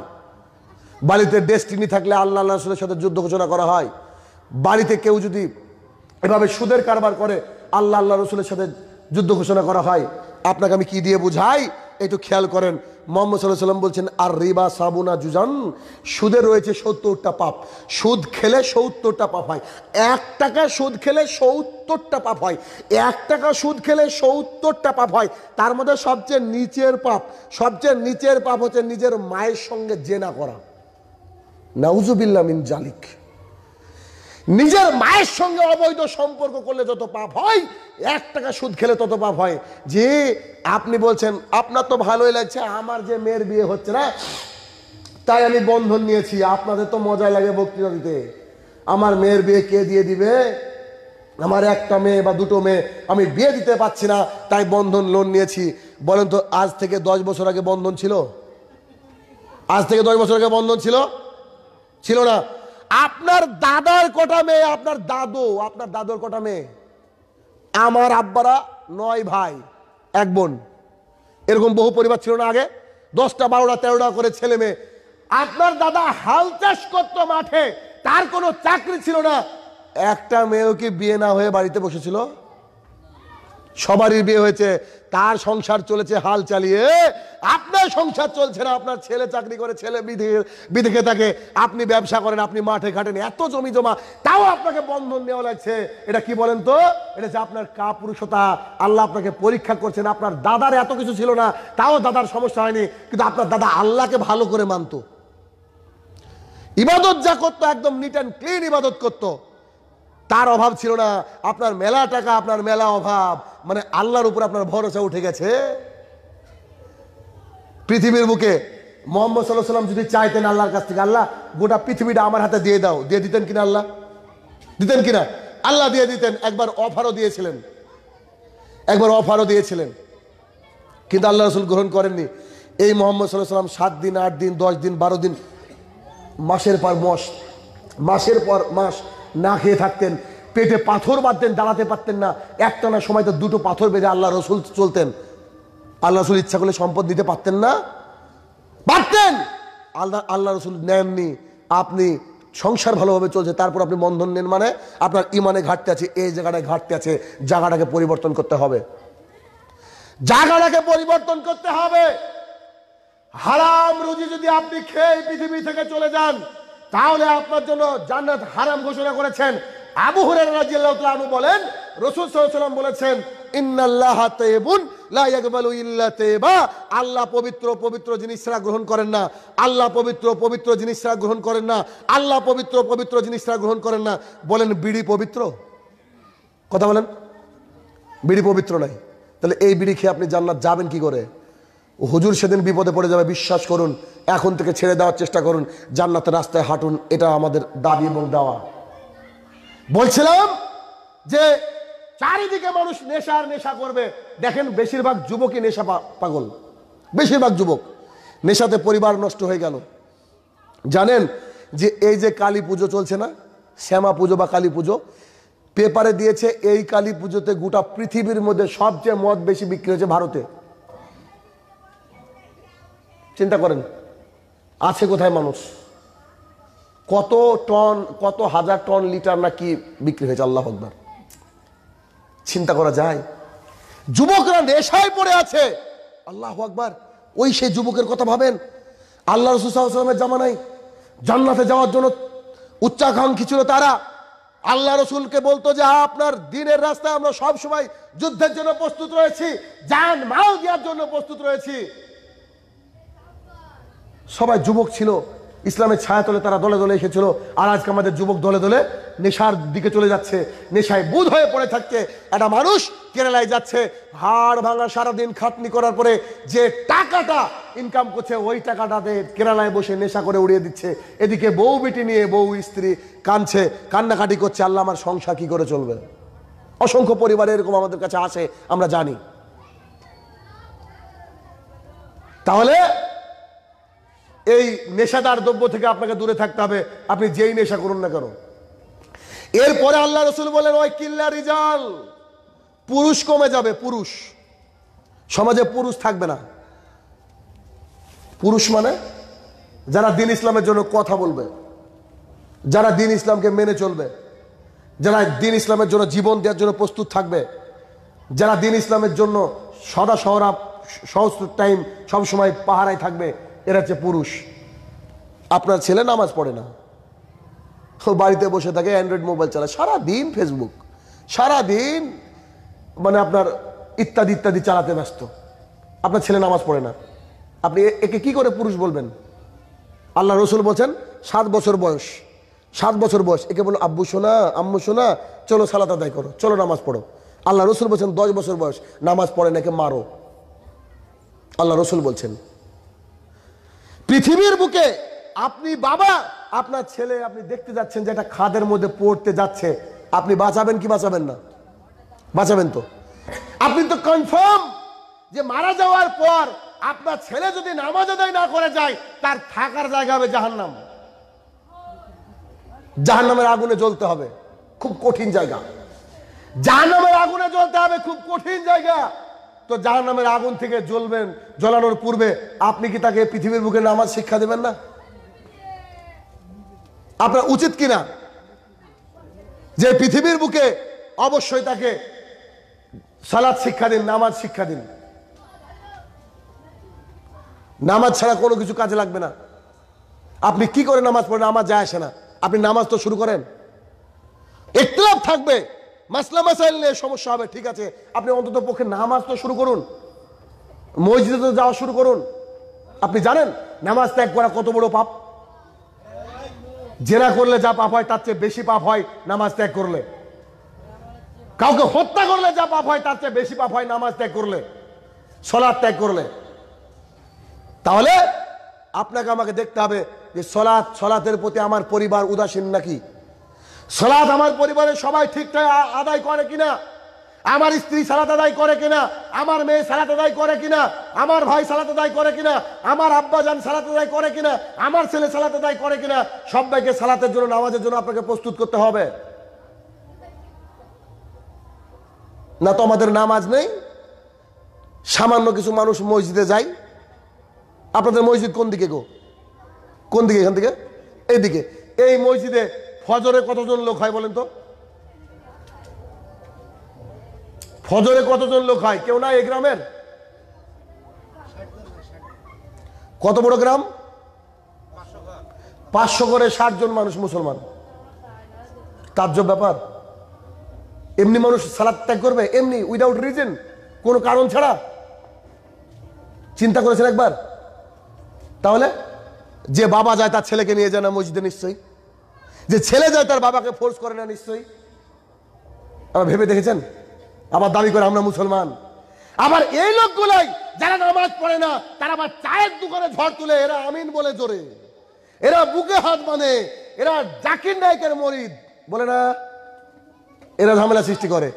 বাড়িতে ডেস্টিনি থাকলে আল্লাহ আল্লাহ রসুলের সাথে যুদ্ধ ঘোষণা করা হয় বাড়িতে কেউ যদি এভাবে সুদের কারবার করে আল্লাহ আল্লাহ রসুলের সাথে যুদ্ধ ঘোষণা করা হয় আপনাকে আমি কি দিয়ে বুঝাই একটু খেয়াল করেন মোহাম্মদ সাল্লাহ সাল্লাম বলছেন আর রিবা সাবুনা জুজান সুদে রয়েছে সত্তরটা পাপ সুদ খেলে সত্তরটা পাপ হয় এক টাকা সুদ খেলে সত্তরটা পাপ হয় এক টাকা সুদ খেলে সত্তরটা পাপ হয় তার মধ্যে সবচেয়ে নিচের পাপ সবচেয়ে নিচের পাপ হচ্ছে নিজের মায়ের সঙ্গে জেনা করা নাউজুবিল্লা মিন জালিক নিজের মায়ের সঙ্গে অবৈধ সম্পর্ক করলে যত পাপ হয় এক টাকা সুদ খেলে তত পাপ হয় যে আপনি বলছেন আপনার তো ভালোই লাগছে আমার যে মেয়ের বিয়ে হচ্ছে না তাই আমি বন্ধন নিয়েছি আপনাদের তো মজাই লাগে বক্তৃতা দিতে আমার মেয়ের বিয়ে কে দিয়ে দিবে আমার একটা মেয়ে বা দুটো মেয়ে আমি বিয়ে দিতে পারছি না তাই বন্ধন লোন নিয়েছি বলেন তো আজ থেকে দশ বছর আগে বন্ধন ছিল আজ থেকে দশ বছর আগে বন্ধন ছিল ছিল না আপনার দাদার কটা মেয়ে আপনার দাদু আপনার দাদুর কটা মেয়ে আমার আব্বারা নয় ভাই এক বোন এরকম বহু পরিবার ছিল না আগে দশটা বারোটা তেরোটা করে ছেলে মেয়ে আপনার দাদা হাল চাষ করতো মাঠে তার কোনো চাকরি ছিল না একটা মেয়েও কি বিয়ে না হয়ে বাড়িতে বসেছিল সবারই বিয়ে হয়েছে তার সংসার চলেছে হাল চালিয়ে আপনার সংসার চলছে না আপনার ছেলে চাকরি করে ছেলে বিধে বিধেকে থাকে আপনি ব্যবসা করেন আপনি মাঠে ঘাটেন এত জমি জমা তাও আপনাকে বন্ধন দেওয়া লাগছে এটা কি বলেন তো এটা যে আপনার কাপুরুষতা আল্লাহ আপনাকে পরীক্ষা করছেন আপনার দাদার এত কিছু ছিল না তাও দাদার সমস্যা হয়নি কিন্তু আপনার দাদা আল্লাহকে ভালো করে মানত ইবাদত যা করতো একদম নিট অ্যান্ড ক্লিন ইবাদত করতো তার অভাব ছিল না আপনার মেলা টাকা আপনার মেলা অভাব মানে আল্লাহর উপর আপনার ভরসা উঠে গেছে পৃথিবীর বুকে মোহাম্মদ সাল্লাহ সাল্লাম যদি চাইতেন আল্লাহর কাছ থেকে আল্লাহ গোটা পৃথিবীটা আমার হাতে দিয়ে দাও দিয়ে দিতেন কিনা আল্লাহ দিতেন কিনা আল্লাহ দিয়ে দিতেন একবার অফারও দিয়েছিলেন একবার অফারও দিয়েছিলেন কিন্তু আল্লাহ রসুল গ্রহণ করেননি এই মোহাম্মদ সাল্লাহ সাল্লাম সাত দিন আট দিন দশ দিন বারো দিন মাসের পর মাস মাসের পর মাস না খেয়ে থাকতেন পেটে পাথর বাঁধতেন দাঁড়াতে পারতেন না একটানা সময় তো দুটো পাথর বেঁধে আল্লাহ রসুল চলতেন আল্লাহ রসুল ইচ্ছা করলে সম্পদ দিতে পারতেন না পারতেন আল্লাহ আল্লাহ রসুল নেননি আপনি সংসার ভালোভাবে চলছে তারপর আপনি বন্ধন নেন মানে আপনার ইমানে ঘাটতে আছে এই জায়গাটায় ঘাটতে আছে জায়গাটাকে পরিবর্তন করতে হবে জায়গাটাকে পরিবর্তন করতে হবে হারাম রুজি যদি আপনি খেয়ে পৃথিবী থেকে চলে যান তাহলে আপনার জন্য জান্নাত হারাম ঘোষণা করেছেন আবু হুরায়রা রাদিয়াল্লাহু তাআলা বলেন রাসূল সাল্লাল্লাহু বলেছেন ইন্নাল্লাহ তাইয়্যিবুন লা ইয়াকবালু ইল্লা আল্লাহ পবিত্র পবিত্র জিনিসরা গ্রহণ করেন না আল্লাহ পবিত্র পবিত্র জিনিসরা গ্রহণ করেন না আল্লাহ পবিত্র পবিত্র জিনিসরা গ্রহণ করেন না বলেন বিড়ি পবিত্র কথা বলেন বিড়ি পবিত্র নাই তাহলে এই বিড়ি খেয়ে আপনি জান্নাত যাবেন কি করে হুজুর সেদিন বিপদে পড়ে যাবে বিশ্বাস করুন এখন থেকে ছেড়ে দেওয়ার চেষ্টা করুন জান্নাতে রাস্তায় হাঁটুন এটা আমাদের দাবি এবং দেওয়া বলছিলাম যে চারিদিকে মানুষ নেশা আর নেশা করবে দেখেন বেশিরভাগ যুবকই নেশা পাগল বেশিরভাগ যুবক নেশাতে পরিবার নষ্ট হয়ে গেল জানেন যে এই যে কালী পুজো চলছে না শ্যামা পুজো বা কালী পুজো পেপারে দিয়েছে এই কালী পুজোতে গোটা পৃথিবীর মধ্যে সবচেয়ে মদ বেশি বিক্রি হয়েছে ভারতে চিন্তা করেন আছে কোথায় মানুষ কত টন কত হাজার টন লিটার না কি বিক্রি হয়েছে আল্লাহ একবার চিন্তা করা যায় যুবকরা নেশায় পড়ে আছে আল্লাহ একবার ওই সেই যুবকের কথা ভাবেন আল্লাহ রসুলের জামানায় জান্নাতে যাওয়ার জন্য উচ্চাকাঙ্ক্ষী ছিল তারা আল্লাহ রসুলকে বলতো যে হ্যাঁ, আপনার দিনের রাস্তায় আমরা সব সময় যুদ্ধের জন্য প্রস্তুত রয়েছি যান মাল দেওয়ার জন্য প্রস্তুত রয়েছি সবাই যুবক ছিল ইসলামের ছায়াতলে তারা দলে দলে এসেছিল আর আজকে আমাদের যুবক দলে দলে নেশার দিকে চলে যাচ্ছে নেশায় বুধ হয়ে পড়ে থাকছে একটা মানুষ কেরালায় যাচ্ছে হাড় ভাঙা সারাদিন খাটনি করার পরে যে টাকাটা ইনকাম করছে ওই টাকাটাতে কেরালায় বসে নেশা করে উড়িয়ে দিচ্ছে এদিকে বউ বেটি নিয়ে বউ স্ত্রী কাঁদছে কান্নাকাটি করছে আল্লাহ আমার সংসার কী করে চলবে অসংখ্য পরিবার এরকম আমাদের কাছে আসে আমরা জানি তাহলে এই নেশাদার দ্রব্য থেকে আপনাকে দূরে থাকতে হবে আপনি যেই নেশা করুন না কেন এরপরে আল্লাহ রসুল বলেন ওই কিল্লা রিজাল পুরুষ কমে যাবে পুরুষ সমাজে পুরুষ থাকবে না পুরুষ মানে যারা দিন ইসলামের জন্য কথা বলবে যারা দিন ইসলামকে মেনে চলবে যারা দিন ইসলামের জন্য জীবন দেওয়ার জন্য প্রস্তুত থাকবে যারা দিন ইসলামের জন্য সদা সহরা সহস্র টাইম সবসময় পাহারায় থাকবে এরা হচ্ছে পুরুষ আপনার ছেলে নামাজ পড়ে না ও বাড়িতে বসে থাকে অ্যান্ড্রয়েড মোবাইল চালায় সারাদিন ফেসবুক সারাদিন মানে আপনার ইত্যাদি ইত্যাদি চালাতে ব্যস্ত আপনার ছেলে নামাজ পড়ে না আপনি একে কি করে পুরুষ বলবেন আল্লাহ রসুল বলছেন সাত বছর বয়স সাত বছর বয়স একে বলো আব্বু সোনা আম্মু সোনা চলো সালাত আদায় করো চলো নামাজ পড়ো আল্লাহ রসুল বলছেন দশ বছর বয়স নামাজ পড়ে একে মারো আল্লাহ রসুল বলছেন পৃথিবীর বুকে আপনি বাবা আপনার ছেলে আপনি দেখতে যাচ্ছেন যে একটা খাদের মধ্যে পড়তে যাচ্ছে আপনি বাঁচাবেন কি বাঁচাবেন না বাঁচাবেন তো আপনি তো কনফার্ম যে মারা যাওয়ার পর আপনার ছেলে যদি নামাজ আদায় না করে যায় তার থাকার জায়গা হবে জাহান্নাম জাহান্নামের আগুনে জ্বলতে হবে খুব কঠিন জায়গা জাহান্নামের আগুনে জ্বলতে হবে খুব কঠিন জায়গা তো জাহান নামের আগুন থেকে জ্বলবেন জ্বলানোর পূর্বে আপনি কি তাকে পৃথিবীর বুকে নামাজ শিক্ষা দেবেন না আপনার উচিত কিনা যে পৃথিবীর বুকে অবশ্যই তাকে সালাদ শিক্ষা দিন নামাজ শিক্ষা দিন নামাজ ছাড়া কোনো কিছু কাজে লাগবে না আপনি কি করে নামাজ পড়েন আমার যায় আসে না আপনি নামাজ তো শুরু করেন একটু থাকবে মাসলা মাসাইল নিয়ে সমস্যা হবে ঠিক আছে আপনি অন্তত পক্ষে নামাজ তো শুরু করুন মসজিদে তো যাওয়া শুরু করুন আপনি জানেন নামাজ ত্যাগ করা কত বড় পাপ জেরা করলে যা পাপ হয় তার চেয়ে বেশি পাপ হয় নামাজ ত্যাগ করলে কাউকে হত্যা করলে যা পাপ হয় তার চেয়ে বেশি পাপ হয় নামাজ ত্যাগ করলে সলাদ ত্যাগ করলে তাহলে আপনাকে আমাকে দেখতে হবে যে সলাদ সলাতের প্রতি আমার পরিবার উদাসীন নাকি সালাদ আমার পরিবারের সবাই ঠিকঠাক আদায় করে কিনা আমার স্ত্রী সালাত আদায় করে কিনা আমার মেয়ে সালাত আদায় করে কিনা আমার ভাই সালাত আদায় করে কিনা আমার আব্বা যান সালাত আদায় করে কিনা আমার ছেলে সালাত আদায় করে কিনা সবাইকে সালাতের জন্য নামাজের জন্য আপনাকে প্রস্তুত করতে হবে না তো আমাদের নামাজ নেই সামান্য কিছু মানুষ মসজিদে যায় আপনাদের মসজিদ কোন দিকে গো কোন দিকে এখান থেকে এইদিকে এই মসজিদে ফজরে কতজন লোক হয় বলেন তো ফজরে কতজন লোক হয় কেউ না এই গ্রামের কত বড় গ্রাম পাঁচশো করে ষাট জন মানুষ মুসলমান তার্য ব্যাপার এমনি মানুষ সালাদ ত্যাগ করবে এমনি উইদাউট রিজন কোনো কারণ ছাড়া চিন্তা করেছেন একবার তাহলে যে বাবা যায় তার ছেলেকে নিয়ে যায় না মসজিদে নিশ্চয়ই যে ছেলে যায় তার বাবাকে ফোর্স করে না নিশ্চয়ই আবার ভেবে দেখেছেন আবার দাবি করে আমরা মুসলমান আবার এই লোকগুলাই যারা নামাজ পড়ে না তারা আবার চায়ের দোকানে ঝড় তুলে এরা আমিন বলে জোরে এরা বুকে হাত বাঁধে এরা জাকির নায়কের মরিদ বলে না এরা ঝামেলা সৃষ্টি করে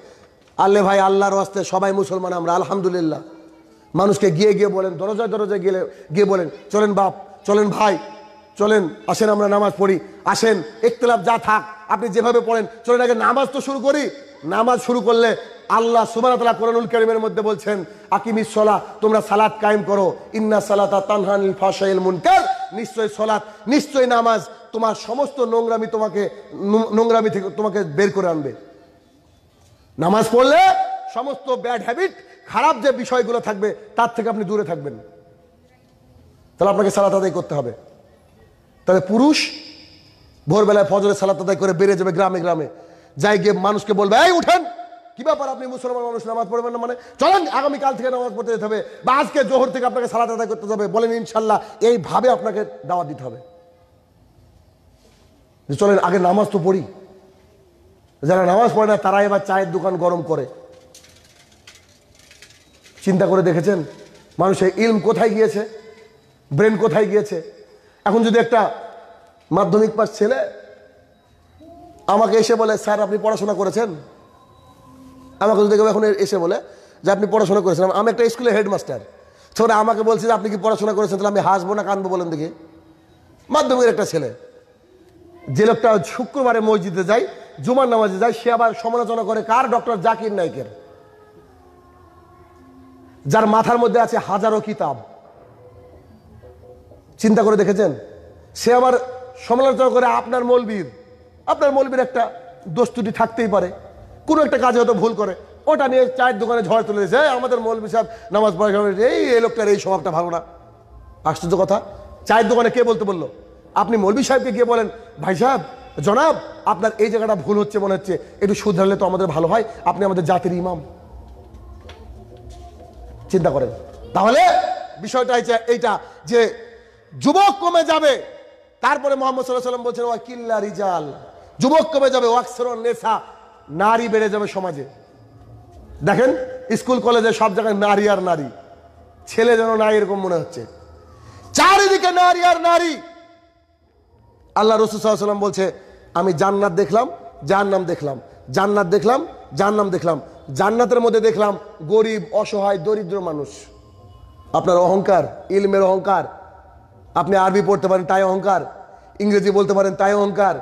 আল্লে ভাই আল্লাহর হস্তে সবাই মুসলমান আমরা আলহামদুলিল্লাহ মানুষকে গিয়ে গিয়ে বলেন দরজায় দরজায় গেলে গিয়ে বলেন চলেন বাপ চলেন ভাই চলেন আসেন আমরা নামাজ পড়ি আসেন একতলাপ যা থাক আপনি যেভাবে পড়েন চলেন আগে নামাজ তো শুরু করি নামাজ শুরু করলে আল্লাহ সুবাহতালা কোরআনুল করিমের মধ্যে বলছেন আকিম ইসলা তোমরা সালাত কায়েম করো ইন্না সালাতা তানহানিল ফাশাইল মুনকার নিশ্চয় সলাত নিশ্চয় নামাজ তোমার সমস্ত নোংরামি তোমাকে নোংরামি থেকে তোমাকে বের করে আনবে নামাজ পড়লে সমস্ত ব্যাড হ্যাবিট খারাপ যে বিষয়গুলো থাকবে তার থেকে আপনি দূরে থাকবেন তাহলে আপনাকে সালাত আদায় করতে হবে তবে পুরুষ ভোরবেলায় ফজরে সালাত আদায় করে বেড়ে যাবে গ্রামে গ্রামে যাই গিয়ে মানুষকে বলবে এই উঠেন কি ব্যাপার আপনি মুসলমান মানুষ নামাজ পড়বেন না মানে চলেন আগামীকাল থেকে নামাজ পড়তে যেতে হবে বা আজকে জোহর থেকে আপনাকে সালাত আদায় করতে হবে বলেন ইনশাল্লাহ এইভাবে আপনাকে দাওয়া দিতে হবে যে চলেন আগে নামাজ তো পড়ি যারা নামাজ পড়ে না তারা এবার চায়ের দোকান গরম করে চিন্তা করে দেখেছেন মানুষের ইলম কোথায় গিয়েছে ব্রেন কোথায় গিয়েছে এখন যদি একটা মাধ্যমিক পাস ছেলে আমাকে এসে বলে স্যার আপনি পড়াশোনা করেছেন আমাকে যদি কেউ এখন এসে বলে যে আপনি পড়াশোনা করেছেন আমি একটা স্কুলের হেডমাস্টার ছোটা আমাকে বলছে যে আপনি কি পড়াশোনা করেছেন তাহলে আমি হাসবো না কানবো বলেন দেখি মাধ্যমিকের একটা ছেলে যে লোকটা শুক্রবারে মসজিদে যায় জুমার নামাজে যায় সে আবার সমালোচনা করে কার ডক্টর জাকির নায়কের যার মাথার মধ্যে আছে হাজারো কিতাব চিন্তা করে দেখেছেন সে আবার সমালোচনা করে আপনার মৌলবীর আপনার মৌলবীর একটা দোস্তুটি থাকতেই পারে কোনো একটা কাজে হয়তো ভুল করে ওটা নিয়ে চায়ের দোকানে ঝড় তুলে দিয়েছে আমাদের মৌলবী সাহেব নামাজ পড়া এই এই লোকটার এই স্বভাবটা ভালো না আশ্চর্য কথা চায়ের দোকানে কে বলতে বললো আপনি মৌলবী সাহেবকে গিয়ে বলেন ভাই সাহেব জনাব আপনার এই জায়গাটা ভুল হচ্ছে মনে হচ্ছে একটু শুধরালে তো আমাদের ভালো হয় আপনি আমাদের জাতির ইমাম চিন্তা করেন তাহলে বিষয়টা হয়েছে এইটা যে যুবক কমে যাবে তারপরে মোহাম্মদ বলছেন ওয়াকিল্লা রিজাল যুবক কমে যাবে নেশা নারী বেড়ে যাবে সমাজে দেখেন স্কুল কলেজে সব জায়গায় নারী আর নারী ছেলে যেন নাই এরকম মনে হচ্ছে চারিদিকে নারী আর নারী আল্লাহ রসুসাল্লাম বলছে আমি জান্নাত দেখলাম যার নাম দেখলাম জান্নাত দেখলাম যার নাম দেখলাম জান্নাতের মধ্যে দেখলাম গরিব অসহায় দরিদ্র মানুষ আপনার অহংকার ইলমের অহংকার আপনি আরবি পড়তে পারেন তাই অহংকার ইংরেজি বলতে পারেন তাই অহংকার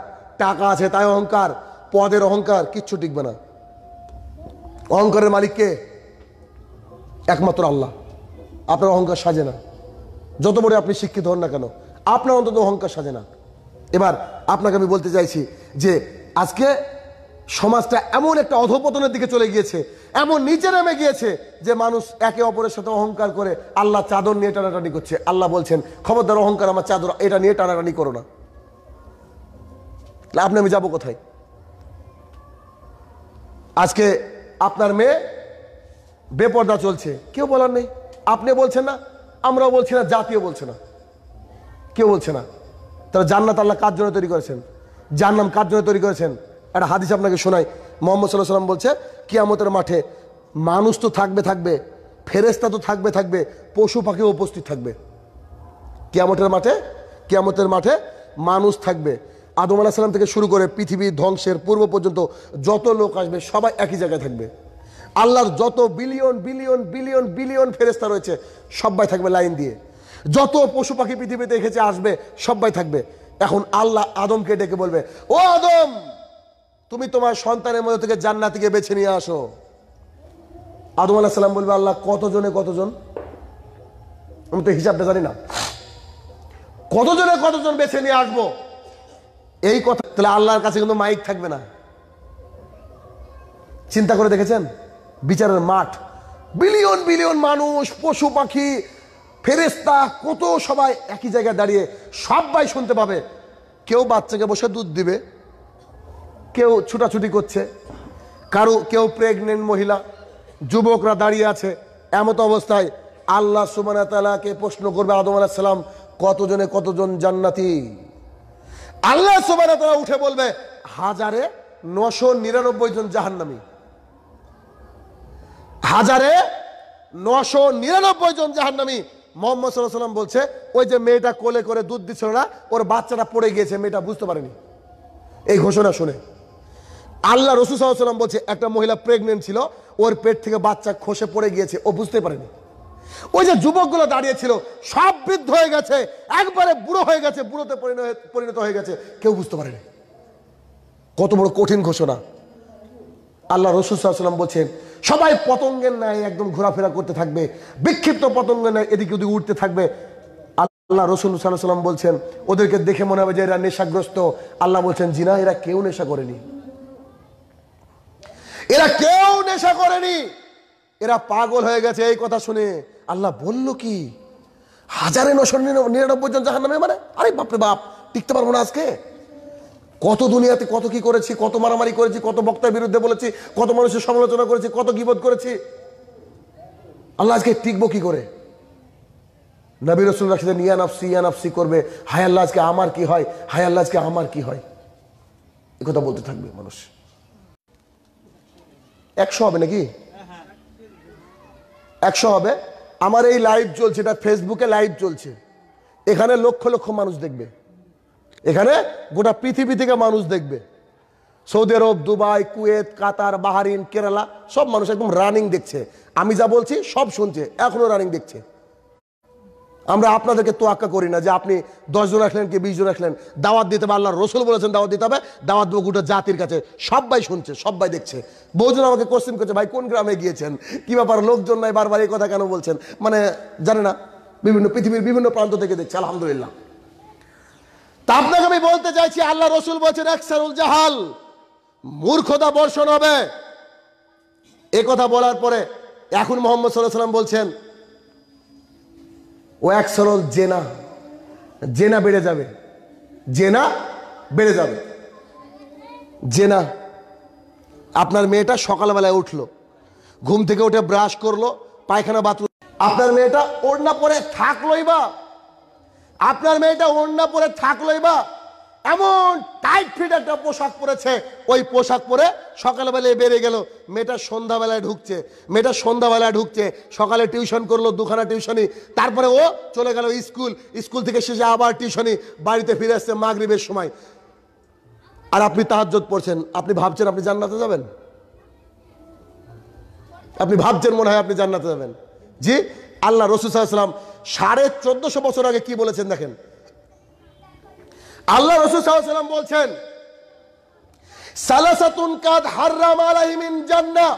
টাকা আছে তাই অহংকার পদের অহংকার কিচ্ছু টিকবে না অহংকারের মালিককে একমাত্র আল্লাহ আপনার অহংকার সাজে না যত বড় আপনি শিক্ষিত হন না কেন আপনার অন্তত অহংকার সাজে না এবার আপনাকে আমি বলতে চাইছি যে আজকে সমাজটা এমন একটা অধপতনের দিকে চলে গিয়েছে এমন নিচে নেমে গিয়েছে যে মানুষ একে অপরের সাথে অহংকার করে আল্লাহ চাদর নিয়ে টানাটানি করছে আল্লাহ বলছেন খবরদার অহংকার আমার চাদর এটা নিয়ে টানাটানি করো না আপনি আমি যাবো কোথায় আজকে আপনার মেয়ে বেপর্দা চলছে কেউ বলার নেই আপনি বলছেন না আমরাও বলছি না জাতীয় বলছে না কেউ বলছে না তারা জান্নাত আল্লাহ কার জন্য তৈরি করেছেন জান্নাম কার জন্য তৈরি করেছেন একটা হাদিস আপনাকে শোনাই মোহাম্মদ সাল্লাহ সাল্লাম বলছে কিয়ামতের মাঠে মানুষ তো থাকবে থাকবে ফেরেস্তা তো থাকবে থাকবে পশু পাখিও উপস্থিত থাকবে কিয়ামতের মাঠে কিয়ামতের মাঠে মানুষ থাকবে আদম সাল্লাম থেকে শুরু করে পৃথিবী ধ্বংসের পূর্ব পর্যন্ত যত লোক আসবে সবাই একই জায়গায় থাকবে আল্লাহর যত বিলিয়ন বিলিয়ন বিলিয়ন বিলিয়ন ফেরেস্তা রয়েছে সবাই থাকবে লাইন দিয়ে যত পশু পাখি পৃথিবীতে এসেছে আসবে সবাই থাকবে এখন আল্লাহ আদমকে ডেকে বলবে ও আদম তুমি তোমার সন্তানের মধ্যে থেকে জান্নাতিকে বেছে নিয়ে আসো আদম আল্লাহ সাল্লাম বলবে আল্লাহ কতজনে কতজন আমি তো হিসাবটা জানি না কতজনে কতজন বেছে নিয়ে আসবো এই কথা তাহলে আল্লাহর কাছে কিন্তু মাইক থাকবে না চিন্তা করে দেখেছেন বিচারের মাঠ বিলিয়ন বিলিয়ন মানুষ পশু পাখি ফেরেস্তা কত সবাই একই জায়গায় দাঁড়িয়ে সবাই শুনতে পাবে কেউ বাচ্চাকে বসে দুধ দিবে কেউ ছুটাছুটি করছে কারো কেউ প্রেগনেন্ট মহিলা যুবকরা দাঁড়িয়ে আছে এমত অবস্থায় আল্লাহ সুমানা তালাকে প্রশ্ন করবে আদম আলাহিসাল্লাম কতজনে কতজন জান্নাতি আল্লাহ সুমানা তালা উঠে বলবে হাজারে নশো নিরানব্বই জন জাহান্নামি হাজারে নশো নিরানব্বই জন জাহান্নামি মোহাম্মদ সাল্লাহ সাল্লাম বলছে ওই যে মেয়েটা কোলে করে দুধ দিচ্ছিল না ওর বাচ্চাটা পড়ে গিয়েছে মেয়েটা বুঝতে পারেনি এই ঘোষণা শুনে আল্লাহ রসুল সাল্লাম বলছে একটা মহিলা প্রেগনেন্ট ছিল ওর পেট থেকে বাচ্চা খসে পড়ে গিয়েছে ও বুঝতে পারেনি ওই যে যুবকগুলো দাঁড়িয়েছিল সব বৃদ্ধ হয়ে গেছে একবারে বুড়ো হয়ে গেছে বুড়োতে পরিণত হয়ে গেছে কেউ বুঝতে পারেনি কত বড় কঠিন ঘোষণা আল্লাহ রসুল সাল্লাম বলছেন সবাই পতঙ্গের ন্যায় একদম ঘোরাফেরা করতে থাকবে বিক্ষিপ্ত পতঙ্গের ন্যায় এদিকে ওদিকে উঠতে থাকবে আল্লাহ রসুল সাল্লাম বলছেন ওদেরকে দেখে মনে হবে যে এরা নেশাগ্রস্ত আল্লাহ বলছেন জিনা এরা কেউ নেশা করেনি এরা কেউ নেশা করেনি এরা পাগল হয়ে গেছে এই কথা শুনে আল্লাহ বলল কি হাজারে নশো নিরানব্বই জন জাহান নামে মানে আরে বাপরে বাপ টিকতে পারবো না আজকে কত দুনিয়াতে কত কি করেছি কত মারামারি করেছি কত বক্তার বিরুদ্ধে বলেছি কত মানুষের সমালোচনা করেছি কত বোধ করেছি আল্লাহ আজকে টিকবো কি করে নবির রসুল্লাহ সাথে নিয়া নাফসি ইয়া নাফসি করবে হায় আল্লাহ আজকে আমার কি হয় হায় আল্লাহ আজকে আমার কি হয় এ কথা বলতে থাকবে মানুষ একশো হবে নাকি একশো হবে আমার এই লাইভ চলছে এটা ফেসবুকে লাইভ চলছে এখানে লক্ষ লক্ষ মানুষ দেখবে এখানে গোটা পৃথিবী থেকে মানুষ দেখবে Saudi Arab Dubai Kuwait Qatar Bahrain Kerala সব মানুষ একদম রানিং দেখছে আমি যা বলছি সব শুনছে এখনও রানিং দেখছে আমরা আপনাদেরকে তোয়াক্কা করি না যে আপনি দশজন রাখলেন কি বিশজন রাখলেন দাওয়াত দিতে হবে আল্লাহ রসুল বলেছেন দাওয়াত দিতে হবে দাওয়াত দেবো গোটা জাতির কাছে সবাই শুনছে সবাই দেখছে বহুজন আমাকে কোশ্চেন করছে ভাই কোন গ্রামে গিয়েছেন কি ব্যাপার লোকজন নাই বারবার এই কথা কেন বলছেন মানে জানে না বিভিন্ন পৃথিবীর বিভিন্ন প্রান্ত থেকে দেখছে আলহামদুলিল্লাহ তা আপনাকে আমি বলতে চাইছি আল্লাহ রসুল বলছেন একসারুল জাহাল মূর্খতা বর্ষণ হবে এ কথা বলার পরে এখন মোহাম্মদ সাল্লাহ সাল্লাম বলছেন ও এক সরল জেনা জেনা বেড়ে যাবে জেনা বেড়ে যাবে জেনা আপনার মেয়েটা সকালবেলায় উঠলো ঘুম থেকে উঠে ব্রাশ করলো পায়খানা বাথরুম আপনার মেয়েটা ওড়না পরে থাকলোই বা আপনার মেয়েটা ওড়না পরে থাকলোই বা এমন টাইট ফিট একটা পোশাক পরেছে ওই পোশাক পরে সকালবেলায় বেড়ে গেল মেয়েটা সন্ধ্যাবেলায় ঢুকছে মেয়েটা সন্ধ্যাবেলায় ঢুকছে সকালে টিউশন করলো দুখানা টিউশনি তারপরে ও চলে গেল স্কুল স্কুল থেকে শেষে আবার টিউশনি বাড়িতে ফিরে আসছে মাগরীবের সময় আর আপনি তাহাজত পড়ছেন আপনি ভাবছেন আপনি জান্নাতে যাবেন আপনি ভাবছেন মনে হয় আপনি জান্নাতে যাবেন জি আল্লাহ রসুল সাল্লাম সাড়ে চোদ্দশো বছর আগে কি বলেছেন দেখেন আল্লাহ রসুল বলছেন সালাসাতুন কাদ জান্না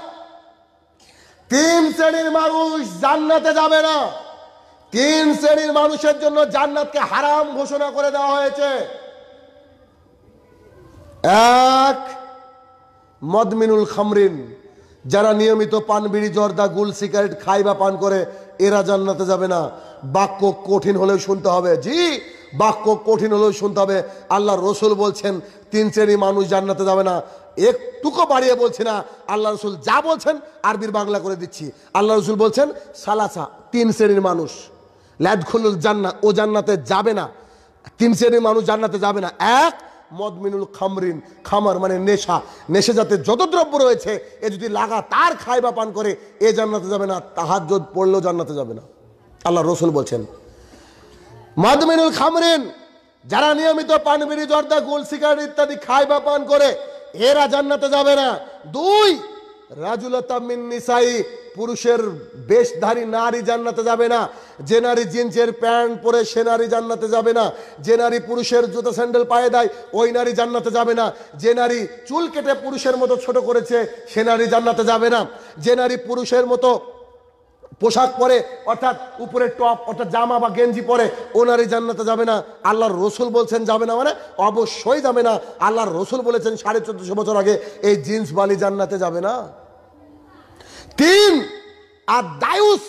তিন শ্রেণীর মানুষ জান্নাতে যাবে না তিন শ্রেণীর মানুষের জন্য জান্নাতকে হারাম ঘোষণা করে দেওয়া হয়েছে এক মদমিনুল খামরিন যারা নিয়মিত পান বিড়ি জর্দা গুল সিগারেট খাই বা পান করে এরা জান্নাতে যাবে না বাক্য কঠিন হলেও শুনতে হবে জি বাক্য কঠিন হলেও শুনতে হবে আল্লাহ রসুল বলছেন তিন শ্রেণী মানুষ জান্নাতে যাবে না একটুকু বাড়িয়ে বলছি না আল্লাহ রসুল যা বলছেন আরবির বাংলা করে দিচ্ছি আল্লাহ রসুল বলছেন সালাসা তিন শ্রেণীর মানুষ ল্যাডখুলুল জান্না ও জান্নাতে যাবে না তিন শ্রেণীর মানুষ জান্নাতে যাবে না এক মদমিনুল খামরিন খামার মানে নেশা নেশা যাতে যত দ্রব্য রয়েছে এ যদি লাগাতার খায় বা পান করে এ জান্নাতে যাবে না তাহাজ পড়লেও জান্নাতে যাবে না আল্লাহ রসুল বলছেন মাদমিনুল খামরিন যারা নিয়মিত পান বিড়ি জর্দা গোল সিগারেট ইত্যাদি খায় বা পান করে এরা জান্নাতে যাবে না দুই রাজুলতা মিন নিসাই পুরুষের বেশধারী নারী জান্নাতে যাবে না যে নারী জিন্সের প্যান্ট পরে সে নারী জান্নাতে যাবে না যে নারী পুরুষের জুতো স্যান্ডেল পায়ে দেয় ওই নারী জান্নাতে যাবে না যে নারী চুল কেটে পুরুষের মতো ছোট করেছে সে নারী জান্নাতে যাবে না যে নারী পুরুষের মতো পোশাক পরে অর্থাৎ উপরে টপ অর্থাৎ জামা বা গেঞ্জি পরে ওনারই জান্নাতে যাবে না আল্লাহ রসুল বলছেন যাবে না মানে অবশ্যই যাবে না আল্লাহর রসুল বলেছেন সাড়ে চোদ্দশো বছর আগে এই জিন্স বালি জান্নাতে যাবে না তিন আর দায়ুস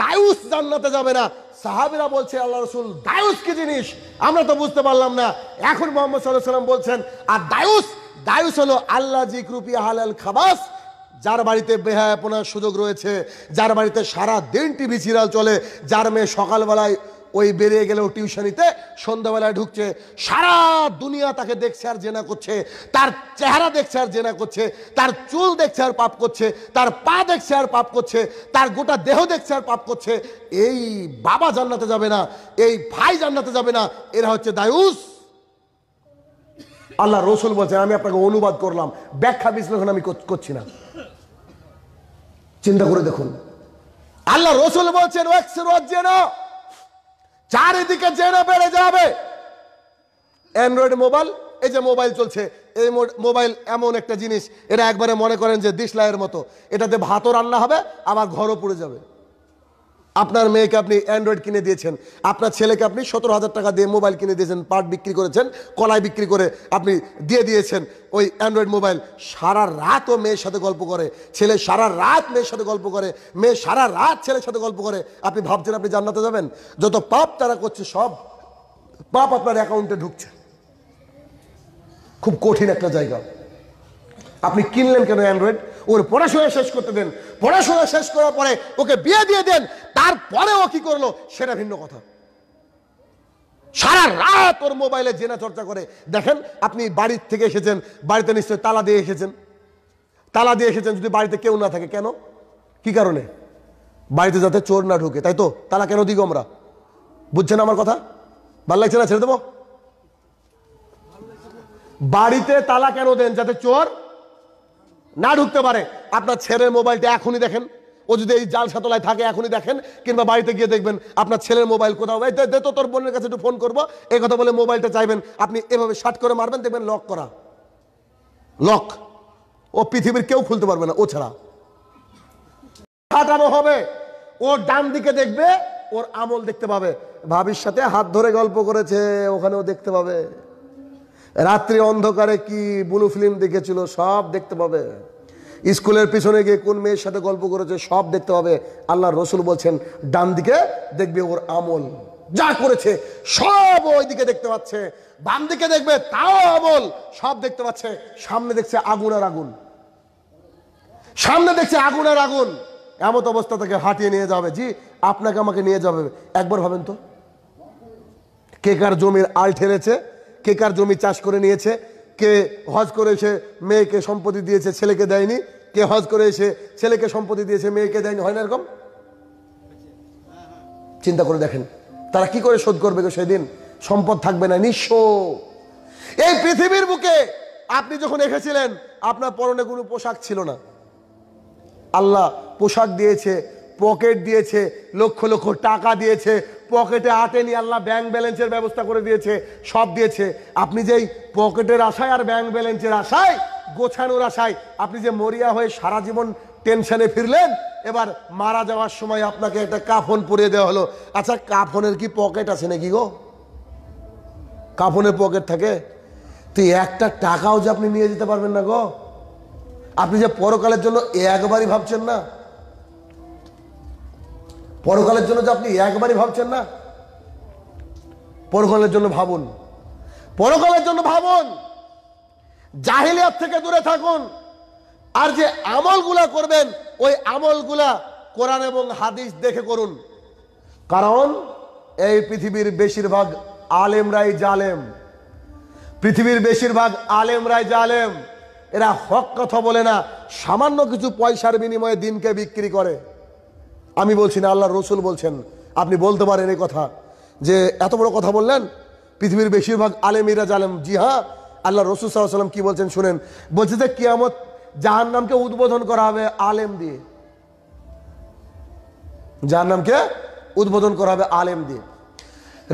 দায়ুস জান্নাতে যাবে না সাহাবিরা বলছে আল্লাহ রসুল দায়ুস কি জিনিস আমরা তো বুঝতে পারলাম না এখন মোহাম্মদ সাল্লাহ সাল্লাম বলছেন আর দায়ুস দায়ুস হলো আল্লাহ জিক রুপিয়া হালাল খাবাস যার বাড়িতে আপনার সুযোগ রয়েছে যার বাড়িতে সারা দিন টিভি সিরিয়াল চলে যার মেয়ে সকালবেলায় ওই বেরিয়ে গেলেও টিউশনিতে সন্ধ্যাবেলায় ঢুকছে সারা দুনিয়া তাকে দেখছে আর জেনা করছে তার চেহারা দেখছে আর জেনা করছে তার চুল দেখছে আর পাপ করছে তার পা দেখছে আর পাপ করছে তার গোটা দেহ দেখছে আর পাপ করছে এই বাবা জান্নাতে যাবে না এই ভাই জান্নাতে যাবে না এরা হচ্ছে দায়ুস আল্লাহ রসুল বলছেন আমি আপনাকে অনুবাদ করলাম ব্যাখ্যা বিশ্লেষণ আমি করছি না চিন্তা করে দেখুন আল্লাহ রসুল বলছেন চারিদিকে জেনে বেড়ে যাবে অ্যান্ড্রয়েড মোবাইল এই যে মোবাইল চলছে এই মোবাইল এমন একটা জিনিস এটা একবারে মনে করেন যে দিশলাইয়ের মতো এটাতে ভাতও রান্না হবে আবার ঘরও পুড়ে যাবে আপনার মেয়েকে আপনি অ্যান্ড্রয়েড কিনে দিয়েছেন আপনার ছেলেকে আপনি সতেরো হাজার টাকা দিয়ে মোবাইল কিনে দিয়েছেন পার্ট বিক্রি করেছেন কলাই বিক্রি করে আপনি দিয়ে দিয়েছেন ওই অ্যান্ড্রয়েড মোবাইল সারা রাত ও মেয়ের সাথে গল্প করে ছেলে সারা রাত মেয়ের সাথে গল্প করে মেয়ে সারা রাত ছেলের সাথে গল্প করে আপনি ভাবছেন আপনি জান্নাতে যাবেন যত পাপ তারা করছে সব পাপ আপনার অ্যাকাউন্টে ঢুকছে খুব কঠিন একটা জায়গা আপনি কিনলেন কেন অ্যান্ড্রয়েড ওর পড়াশোনা শেষ করতে দেন পড়াশোনা শেষ করার পরে ওকে বিয়ে দিয়ে দেন তারপরে ও কি করলো সেটা ভিন্ন কথা সারা রাত ওর মোবাইলে জেনা চর্চা করে দেখেন আপনি বাড়ির থেকে এসেছেন বাড়িতে নিশ্চয়ই তালা দিয়ে এসেছেন তালা দিয়ে এসেছেন যদি বাড়িতে কেউ না থাকে কেন কি কারণে বাড়িতে যাতে চোর না ঢুকে তাই তো তালা কেন দিগো আমরা বুঝছেন আমার কথা ভাল লাগছে না ছেড়ে দেবো বাড়িতে তালা কেন দেন যাতে চোর না ঢুকতে পারে আপনার ছেলের মোবাইলটা এখনই দেখেন ও যদি এই জাল সাতলায় থাকে এখনই দেখেন কিংবা বাড়িতে গিয়ে দেখবেন আপনার ছেলের মোবাইল কোথাও এই দে তো তোর বোনের কাছে একটু ফোন করবো এই কথা বলে মোবাইলটা চাইবেন আপনি এভাবে শার্ট করে মারবেন দেখবেন লক করা লক ও পৃথিবীর কেউ খুলতে পারবে না ও ছাড়া হাঁটানো হবে ওর ডান দিকে দেখবে ওর আমল দেখতে পাবে ভাবির সাথে হাত ধরে গল্প করেছে ওখানেও দেখতে পাবে রাত্রি অন্ধকারে কি বুলু ফিল্ম দেখেছিল সব দেখতে পাবে স্কুলের পিছনে গিয়ে কোন মেয়ের সাথে গল্প করেছে সব দেখতে পাবে আল্লাহ রসুল বলছেন ডান দিকে দেখবে ওর আমল যা করেছে সব ওইদিকে দেখতে পাচ্ছে বাম দিকে দেখবে তাও আমল সব দেখতে পাচ্ছে সামনে দেখছে আগুন আর আগুন সামনে দেখছে আগুন আর আগুন এমত অবস্থা থেকে হাঁটিয়ে নিয়ে যাবে জি আপনাকে আমাকে নিয়ে যাবে একবার ভাবেন তো কে কার জমির আল ঠেলেছে কে কার জমি চাষ করে নিয়েছে কে হজ করে এসে মেয়েকে সম্পত্তি দিয়েছে ছেলেকে দেয়নি কে হজ করে এসে ছেলেকে সম্পত্তি দিয়েছে মেয়েকে দেয়নি হয় না এরকম চিন্তা করে দেখেন তারা কি করে শোধ করবে তো সেদিন সম্পদ থাকবে না নিঃস্ব এই পৃথিবীর বুকে আপনি যখন এসেছিলেন আপনার পরনে কোনো পোশাক ছিল না আল্লাহ পোশাক দিয়েছে পকেট দিয়েছে লক্ষ লক্ষ টাকা দিয়েছে পকেটে আটেনি আল্লাহ ব্যাংক ব্যালেন্সের ব্যবস্থা করে দিয়েছে সব দিয়েছে আপনি যেই পকেটের আশায় আর ব্যাংক ব্যালেন্সের আশায় গোছানোর আশায় আপনি যে মরিয়া হয়ে সারা জীবন টেনশনে ফিরলেন এবার মারা যাওয়ার সময় আপনাকে একটা কাফন পরিয়ে দেওয়া হলো আচ্ছা কাফনের কি পকেট আছে নাকি গো কাফনের পকেট থাকে তো একটা টাকাও যে আপনি নিয়ে যেতে পারবেন না গো আপনি যে পরকালের জন্য একবারই ভাবছেন না পরকালের জন্য যে আপনি একবারই ভাবছেন না পরকালের জন্য ভাবুন পরকালের জন্য ভাবুন জাহিলিয়াত থেকে দূরে থাকুন আর যে আমলগুলা করবেন ওই আমলগুলা কোরআন এবং হাদিস দেখে করুন কারণ এই পৃথিবীর বেশিরভাগ আলেমরাই জালেম পৃথিবীর বেশিরভাগ আলেমরাই জালেম এরা হক কথা বলে না সামান্য কিছু পয়সার বিনিময়ে দিনকে বিক্রি করে আমি বলছি না আল্লাহ রসুল বলছেন আপনি বলতে পারেন এই কথা যে এত বড় কথা বললেন পৃথিবীর বেশিরভাগ আলেম ইরাজ আলেম জি হ্যাঁ আল্লাহ রসুল সাল্লাম কি বলছেন শুনেন বলছে যে কিয়ামত জাহার নামকে উদ্বোধন করা হবে আলেম দিয়ে যার নামকে উদ্বোধন করা হবে আলেম দিয়ে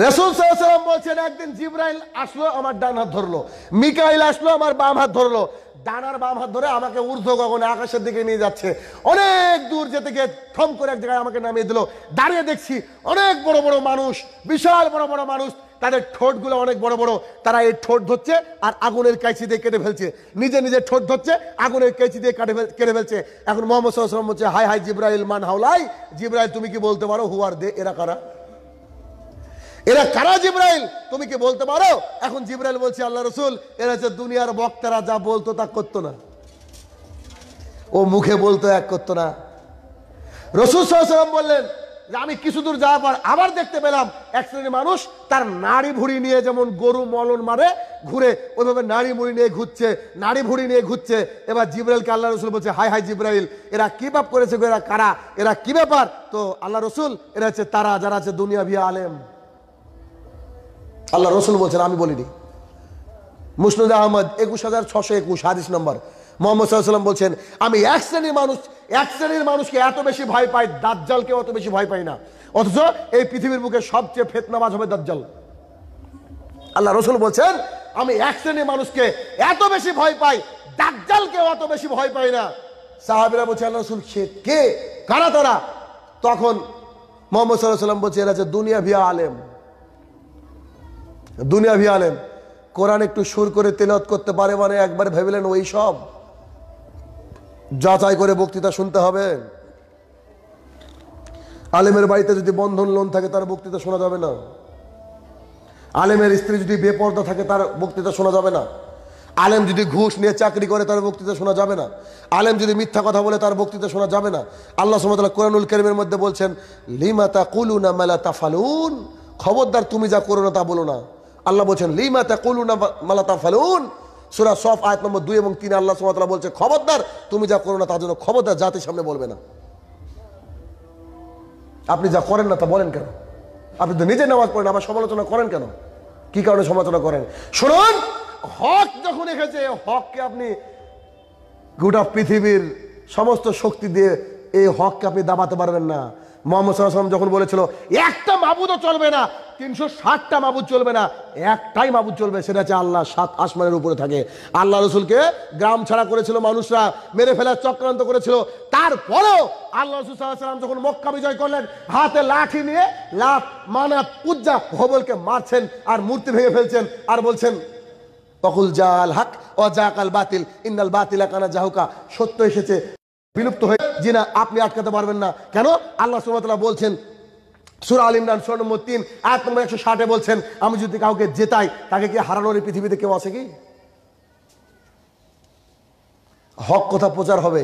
রসুল সাল্লাম বলছেন একদিন জিব্রাইল আসলো আমার ডান হাত ধরলো মিকাইল আসলো আমার বাম হাত ধরলো ডানার বাম হাত ধরে আমাকে ঊর্ধ্ব গগনে আকাশের দিকে নিয়ে যাচ্ছে অনেক দূর যেতে গিয়ে থম করে এক জায়গায় আমাকে নামিয়ে দিল দাঁড়িয়ে দেখছি অনেক বড় বড় মানুষ বিশাল বড় বড় মানুষ তাদের ঠোঁটগুলো অনেক বড় বড় তারা এই ঠোঁট ধরছে আর আগুনের কাঁচি দিয়ে কেটে ফেলছে নিজে নিজে ঠোঁট ধরছে আগুনের কাঁচি দিয়ে কাটে কেটে ফেলছে এখন মোহাম্মদ সাল্লাম হাই হাই জিব্রাইল মান হাওলাই জিব্রাইল তুমি কি বলতে পারো হুয়ার দে এরা কারা এরা কারা জিব্রাইল তুমি কি বলতে পারো এখন জিব্রাইল বলছে আল্লাহ রসুল এরা হচ্ছে দুনিয়ার বক্তারা যা বলতো তা করতো না ও মুখে বলতো এক করতো না রসুল সাহসালাম বললেন যে আমি কিছু দূর যাওয়ার পর আবার দেখতে পেলাম এক শ্রেণীর মানুষ তার নাড়ি ভুড়ি নিয়ে যেমন গরু মলন মারে ঘুরে ওইভাবে নাড়ি মুড়ি নিয়ে ঘুরছে নাড়ি ভুড়ি নিয়ে ঘুরছে এবার জিব্রাইলকে আল্লাহ রসুল বলছে হাই হাই জিব্রাইল এরা কী পাপ করেছে এরা কারা এরা কী ব্যাপার তো আল্লাহ রসুল এরা হচ্ছে তারা যারা আছে দুনিয়া বিয়া আলেম আল্লাহ রসুল বলছেন আমি বলিনি মুসনুদ আহমদ একুশ হাজার ছশো একুশ হাদিস নম্বর মোহাম্মদ সাল্লাম বলছেন আমি এক শ্রেণীর মানুষ এক শ্রেণীর মানুষকে এত বেশি ভয় পাই দাজ্জালকে অত বেশি ভয় পাই না অথচ এই পৃথিবীর বুকে সবচেয়ে ফেতনাবাজ হবে দাজ্জাল আল্লাহ রসুল বলছেন আমি এক শ্রেণীর মানুষকে এত বেশি ভয় পাই দাজ্জালকে অত বেশি ভয় পাই না সাহাবিরা বলছে আল্লাহ রসুল সে কে কারা তারা তখন মোহাম্মদ সাল্লাহ সাল্লাম বলছে এরা হচ্ছে দুনিয়া ভিয়া আলেম দুনিয়া ভি আলেম কোরআন একটু সুর করে তেলত করতে পারে মানে একবার ভেবেলেন ওই সব যাচাই করে বক্তৃতা শুনতে হবে আলেমের বাড়িতে যদি বন্ধন লোন থাকে তার বক্তৃতা শোনা যাবে না আলেমের স্ত্রী যদি বেপর্দা থাকে তার বক্তৃতা শোনা যাবে না আলেম যদি ঘুষ নিয়ে চাকরি করে তার বক্তৃতা শোনা যাবে না আলেম যদি মিথ্যা কথা বলে তার বক্তৃতা শোনা যাবে না আল্লাহ সুমতলা কোরআনুল কেরিমের মধ্যে বলছেন লিমাতা কুলুনা মেলা ফালুন খবরদার তুমি যা করো না তা বলো না আল্লাহ বলছেন লিমা তাকুলুনা মালাতা ফালুন সুরা সফ আয়াত নম্বর দুই এবং তিন আল্লাহ সুমাতলা বলছে খবরদার তুমি যা করো না তার জন্য খবরদার জাতির সামনে বলবে না আপনি যা করেন না তা বলেন কেন আপনি তো নিজে নামাজ পড়েন আবার সমালোচনা করেন কেন কি কারণে সমালোচনা করেন শুনুন হক যখন এসেছে হককে আপনি গোটা পৃথিবীর সমস্ত শক্তি দিয়ে এই হককে আপনি দাবাতে পারবেন না মোহাম্মদ যখন বলেছিল একটা মাবুদও চলবে না তিনশো ষাটটা মাবুদ চলবে না একটাই মাবুদ চলবে সেটা হচ্ছে আল্লাহ সাত আসমানের উপরে থাকে আল্লাহ রসুলকে গ্রাম ছাড়া করেছিল মানুষরা মেরে ফেলার চক্রান্ত করেছিল তারপরেও আল্লাহ রসুল সাল্লাম যখন মক্কা বিজয় করলেন হাতে লাঠি নিয়ে লাফ মানা পূজা হবলকে মারছেন আর মূর্তি ভেঙে ফেলছেন আর বলছেন তকুল জাল হাক অজাকাল বাতিল ইন্দাল বাতিল কানা জাহুকা সত্য এসেছে বিলুপ্ত হয়ে যে না আপনি আটকাতে পারবেন না কেন আল্লাহ সুমতলা বলছেন সুরা আল ইমরান স্বর্ণ তিন এক নম্বর একশো ষাটে বলছেন আমি যদি কাউকে জেতাই তাকে কি হারানোর পৃথিবীতে কেউ আছে কি হক কথা প্রচার হবে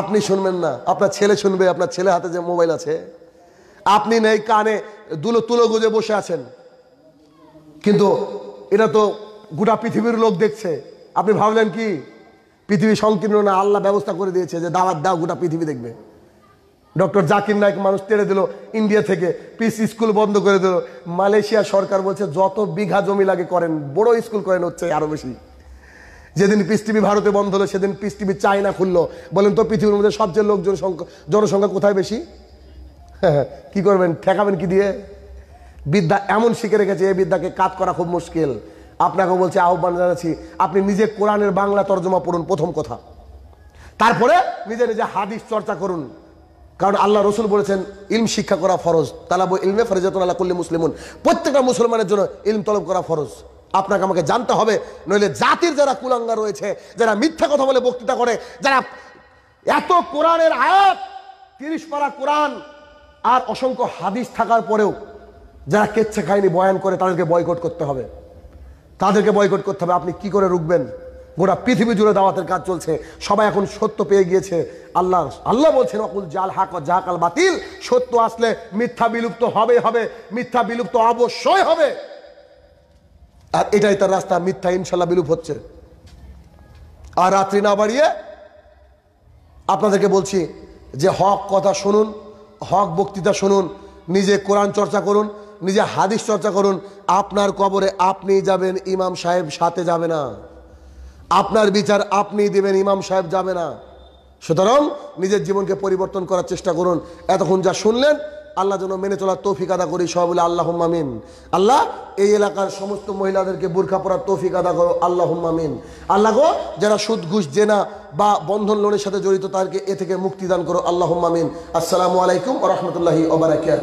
আপনি শুনবেন না আপনার ছেলে শুনবে আপনার ছেলে হাতে যে মোবাইল আছে আপনি নেই কানে দুলো তুলো গুজে বসে আছেন কিন্তু এটা তো গোটা পৃথিবীর লোক দেখছে আপনি ভাবলেন কি পৃথিবী সংকীর্ণ না আল্লাহ ব্যবস্থা করে দিয়েছে যে দাওয়াত দাও গোটা পৃথিবী দেখবে ডক্টর জাকির নায়ক মানুষ তেড়ে দিল ইন্ডিয়া থেকে পিস স্কুল বন্ধ করে দিল মালয়েশিয়া সরকার বলছে যত বিঘা জমি লাগে করেন বড় স্কুল করেন হচ্ছে আরও বেশি যেদিন পিস টিভি ভারতে বন্ধ হলো সেদিন পিস টিভি চায়না খুললো বলেন তো পৃথিবীর মধ্যে সবচেয়ে লোক জনসংখ্যা জনসংখ্যা কোথায় বেশি কি করবেন ঠেকাবেন কি দিয়ে বিদ্যা এমন শিখে রেখেছে এই বিদ্যাকে কাত করা খুব মুশকিল আপনাকে বলছে আহ্বান জানাচ্ছি আপনি নিজে কোরআনের বাংলা তর্জমা পড়ুন প্রথম কথা তারপরে নিজে নিজে হাদিস চর্চা করুন কারণ আল্লাহ রসুল বলেছেন ইলম শিক্ষা করা ফরজ তালাবু ইলমে ফরজাতুন আল্লাহ কুল্লি মুসলিমুন প্রত্যেকটা মুসলমানের জন্য ইলম তলব করা ফরজ আপনাকে আমাকে জানতে হবে নইলে জাতির যারা কুলাঙ্গা রয়েছে যারা মিথ্যা কথা বলে বক্তৃতা করে যারা এত কোরআনের আয়াত তিরিশ পারা কোরআন আর অসংখ্য হাদিস থাকার পরেও যারা কেচ্ছে খায়নি বয়ান করে তাদেরকে বয়কট করতে হবে তাদেরকে বয়কট করতে হবে আপনি কি করে রুখবেন গোটা পৃথিবী জুড়ে দাওয়াতের কাজ চলছে সবাই এখন সত্য পেয়ে গিয়েছে আল্লাহ আল্লাহ বলছেন অকুল জাল হাক জাহাকাল বাতিল সত্য আসলে মিথ্যা বিলুপ্ত হবে হবে মিথ্যা বিলুপ্ত অবশ্যই হবে আর এটাই তার রাস্তা মিথ্যা ইনশাল্লাহ বিলুপ হচ্ছে আর রাত্রি না বাড়িয়ে আপনাদেরকে বলছি যে হক কথা শুনুন হক বক্তৃতা শুনুন নিজে কোরআন চর্চা করুন নিজে হাদিস চর্চা করুন আপনার কবরে আপনি যাবেন ইমাম সাহেব সাথে যাবে না আপনার বিচার আপনি দিবেন ইমাম সাহেব যাবে না সুতরাং নিজের জীবনকে পরিবর্তন করার চেষ্টা করুন এতক্ষণ যা শুনলেন আল্লাহ যেন মেনে চলার তৌফিক আদা করি সব বলে আল্লাহ মামিন আল্লাহ এই এলাকার সমস্ত মহিলাদেরকে বোরখা পরার তৌফিক আদা করো আল্লাহ মামিন আল্লাহ গো যারা সুদ ঘুষ জেনা বা বন্ধন লোনের সাথে জড়িত তাদেরকে এ থেকে মুক্তি দান করো আল্লাহ মামিন আসসালামু আলাইকুম রহমতুল্লাহি ওবরাকাত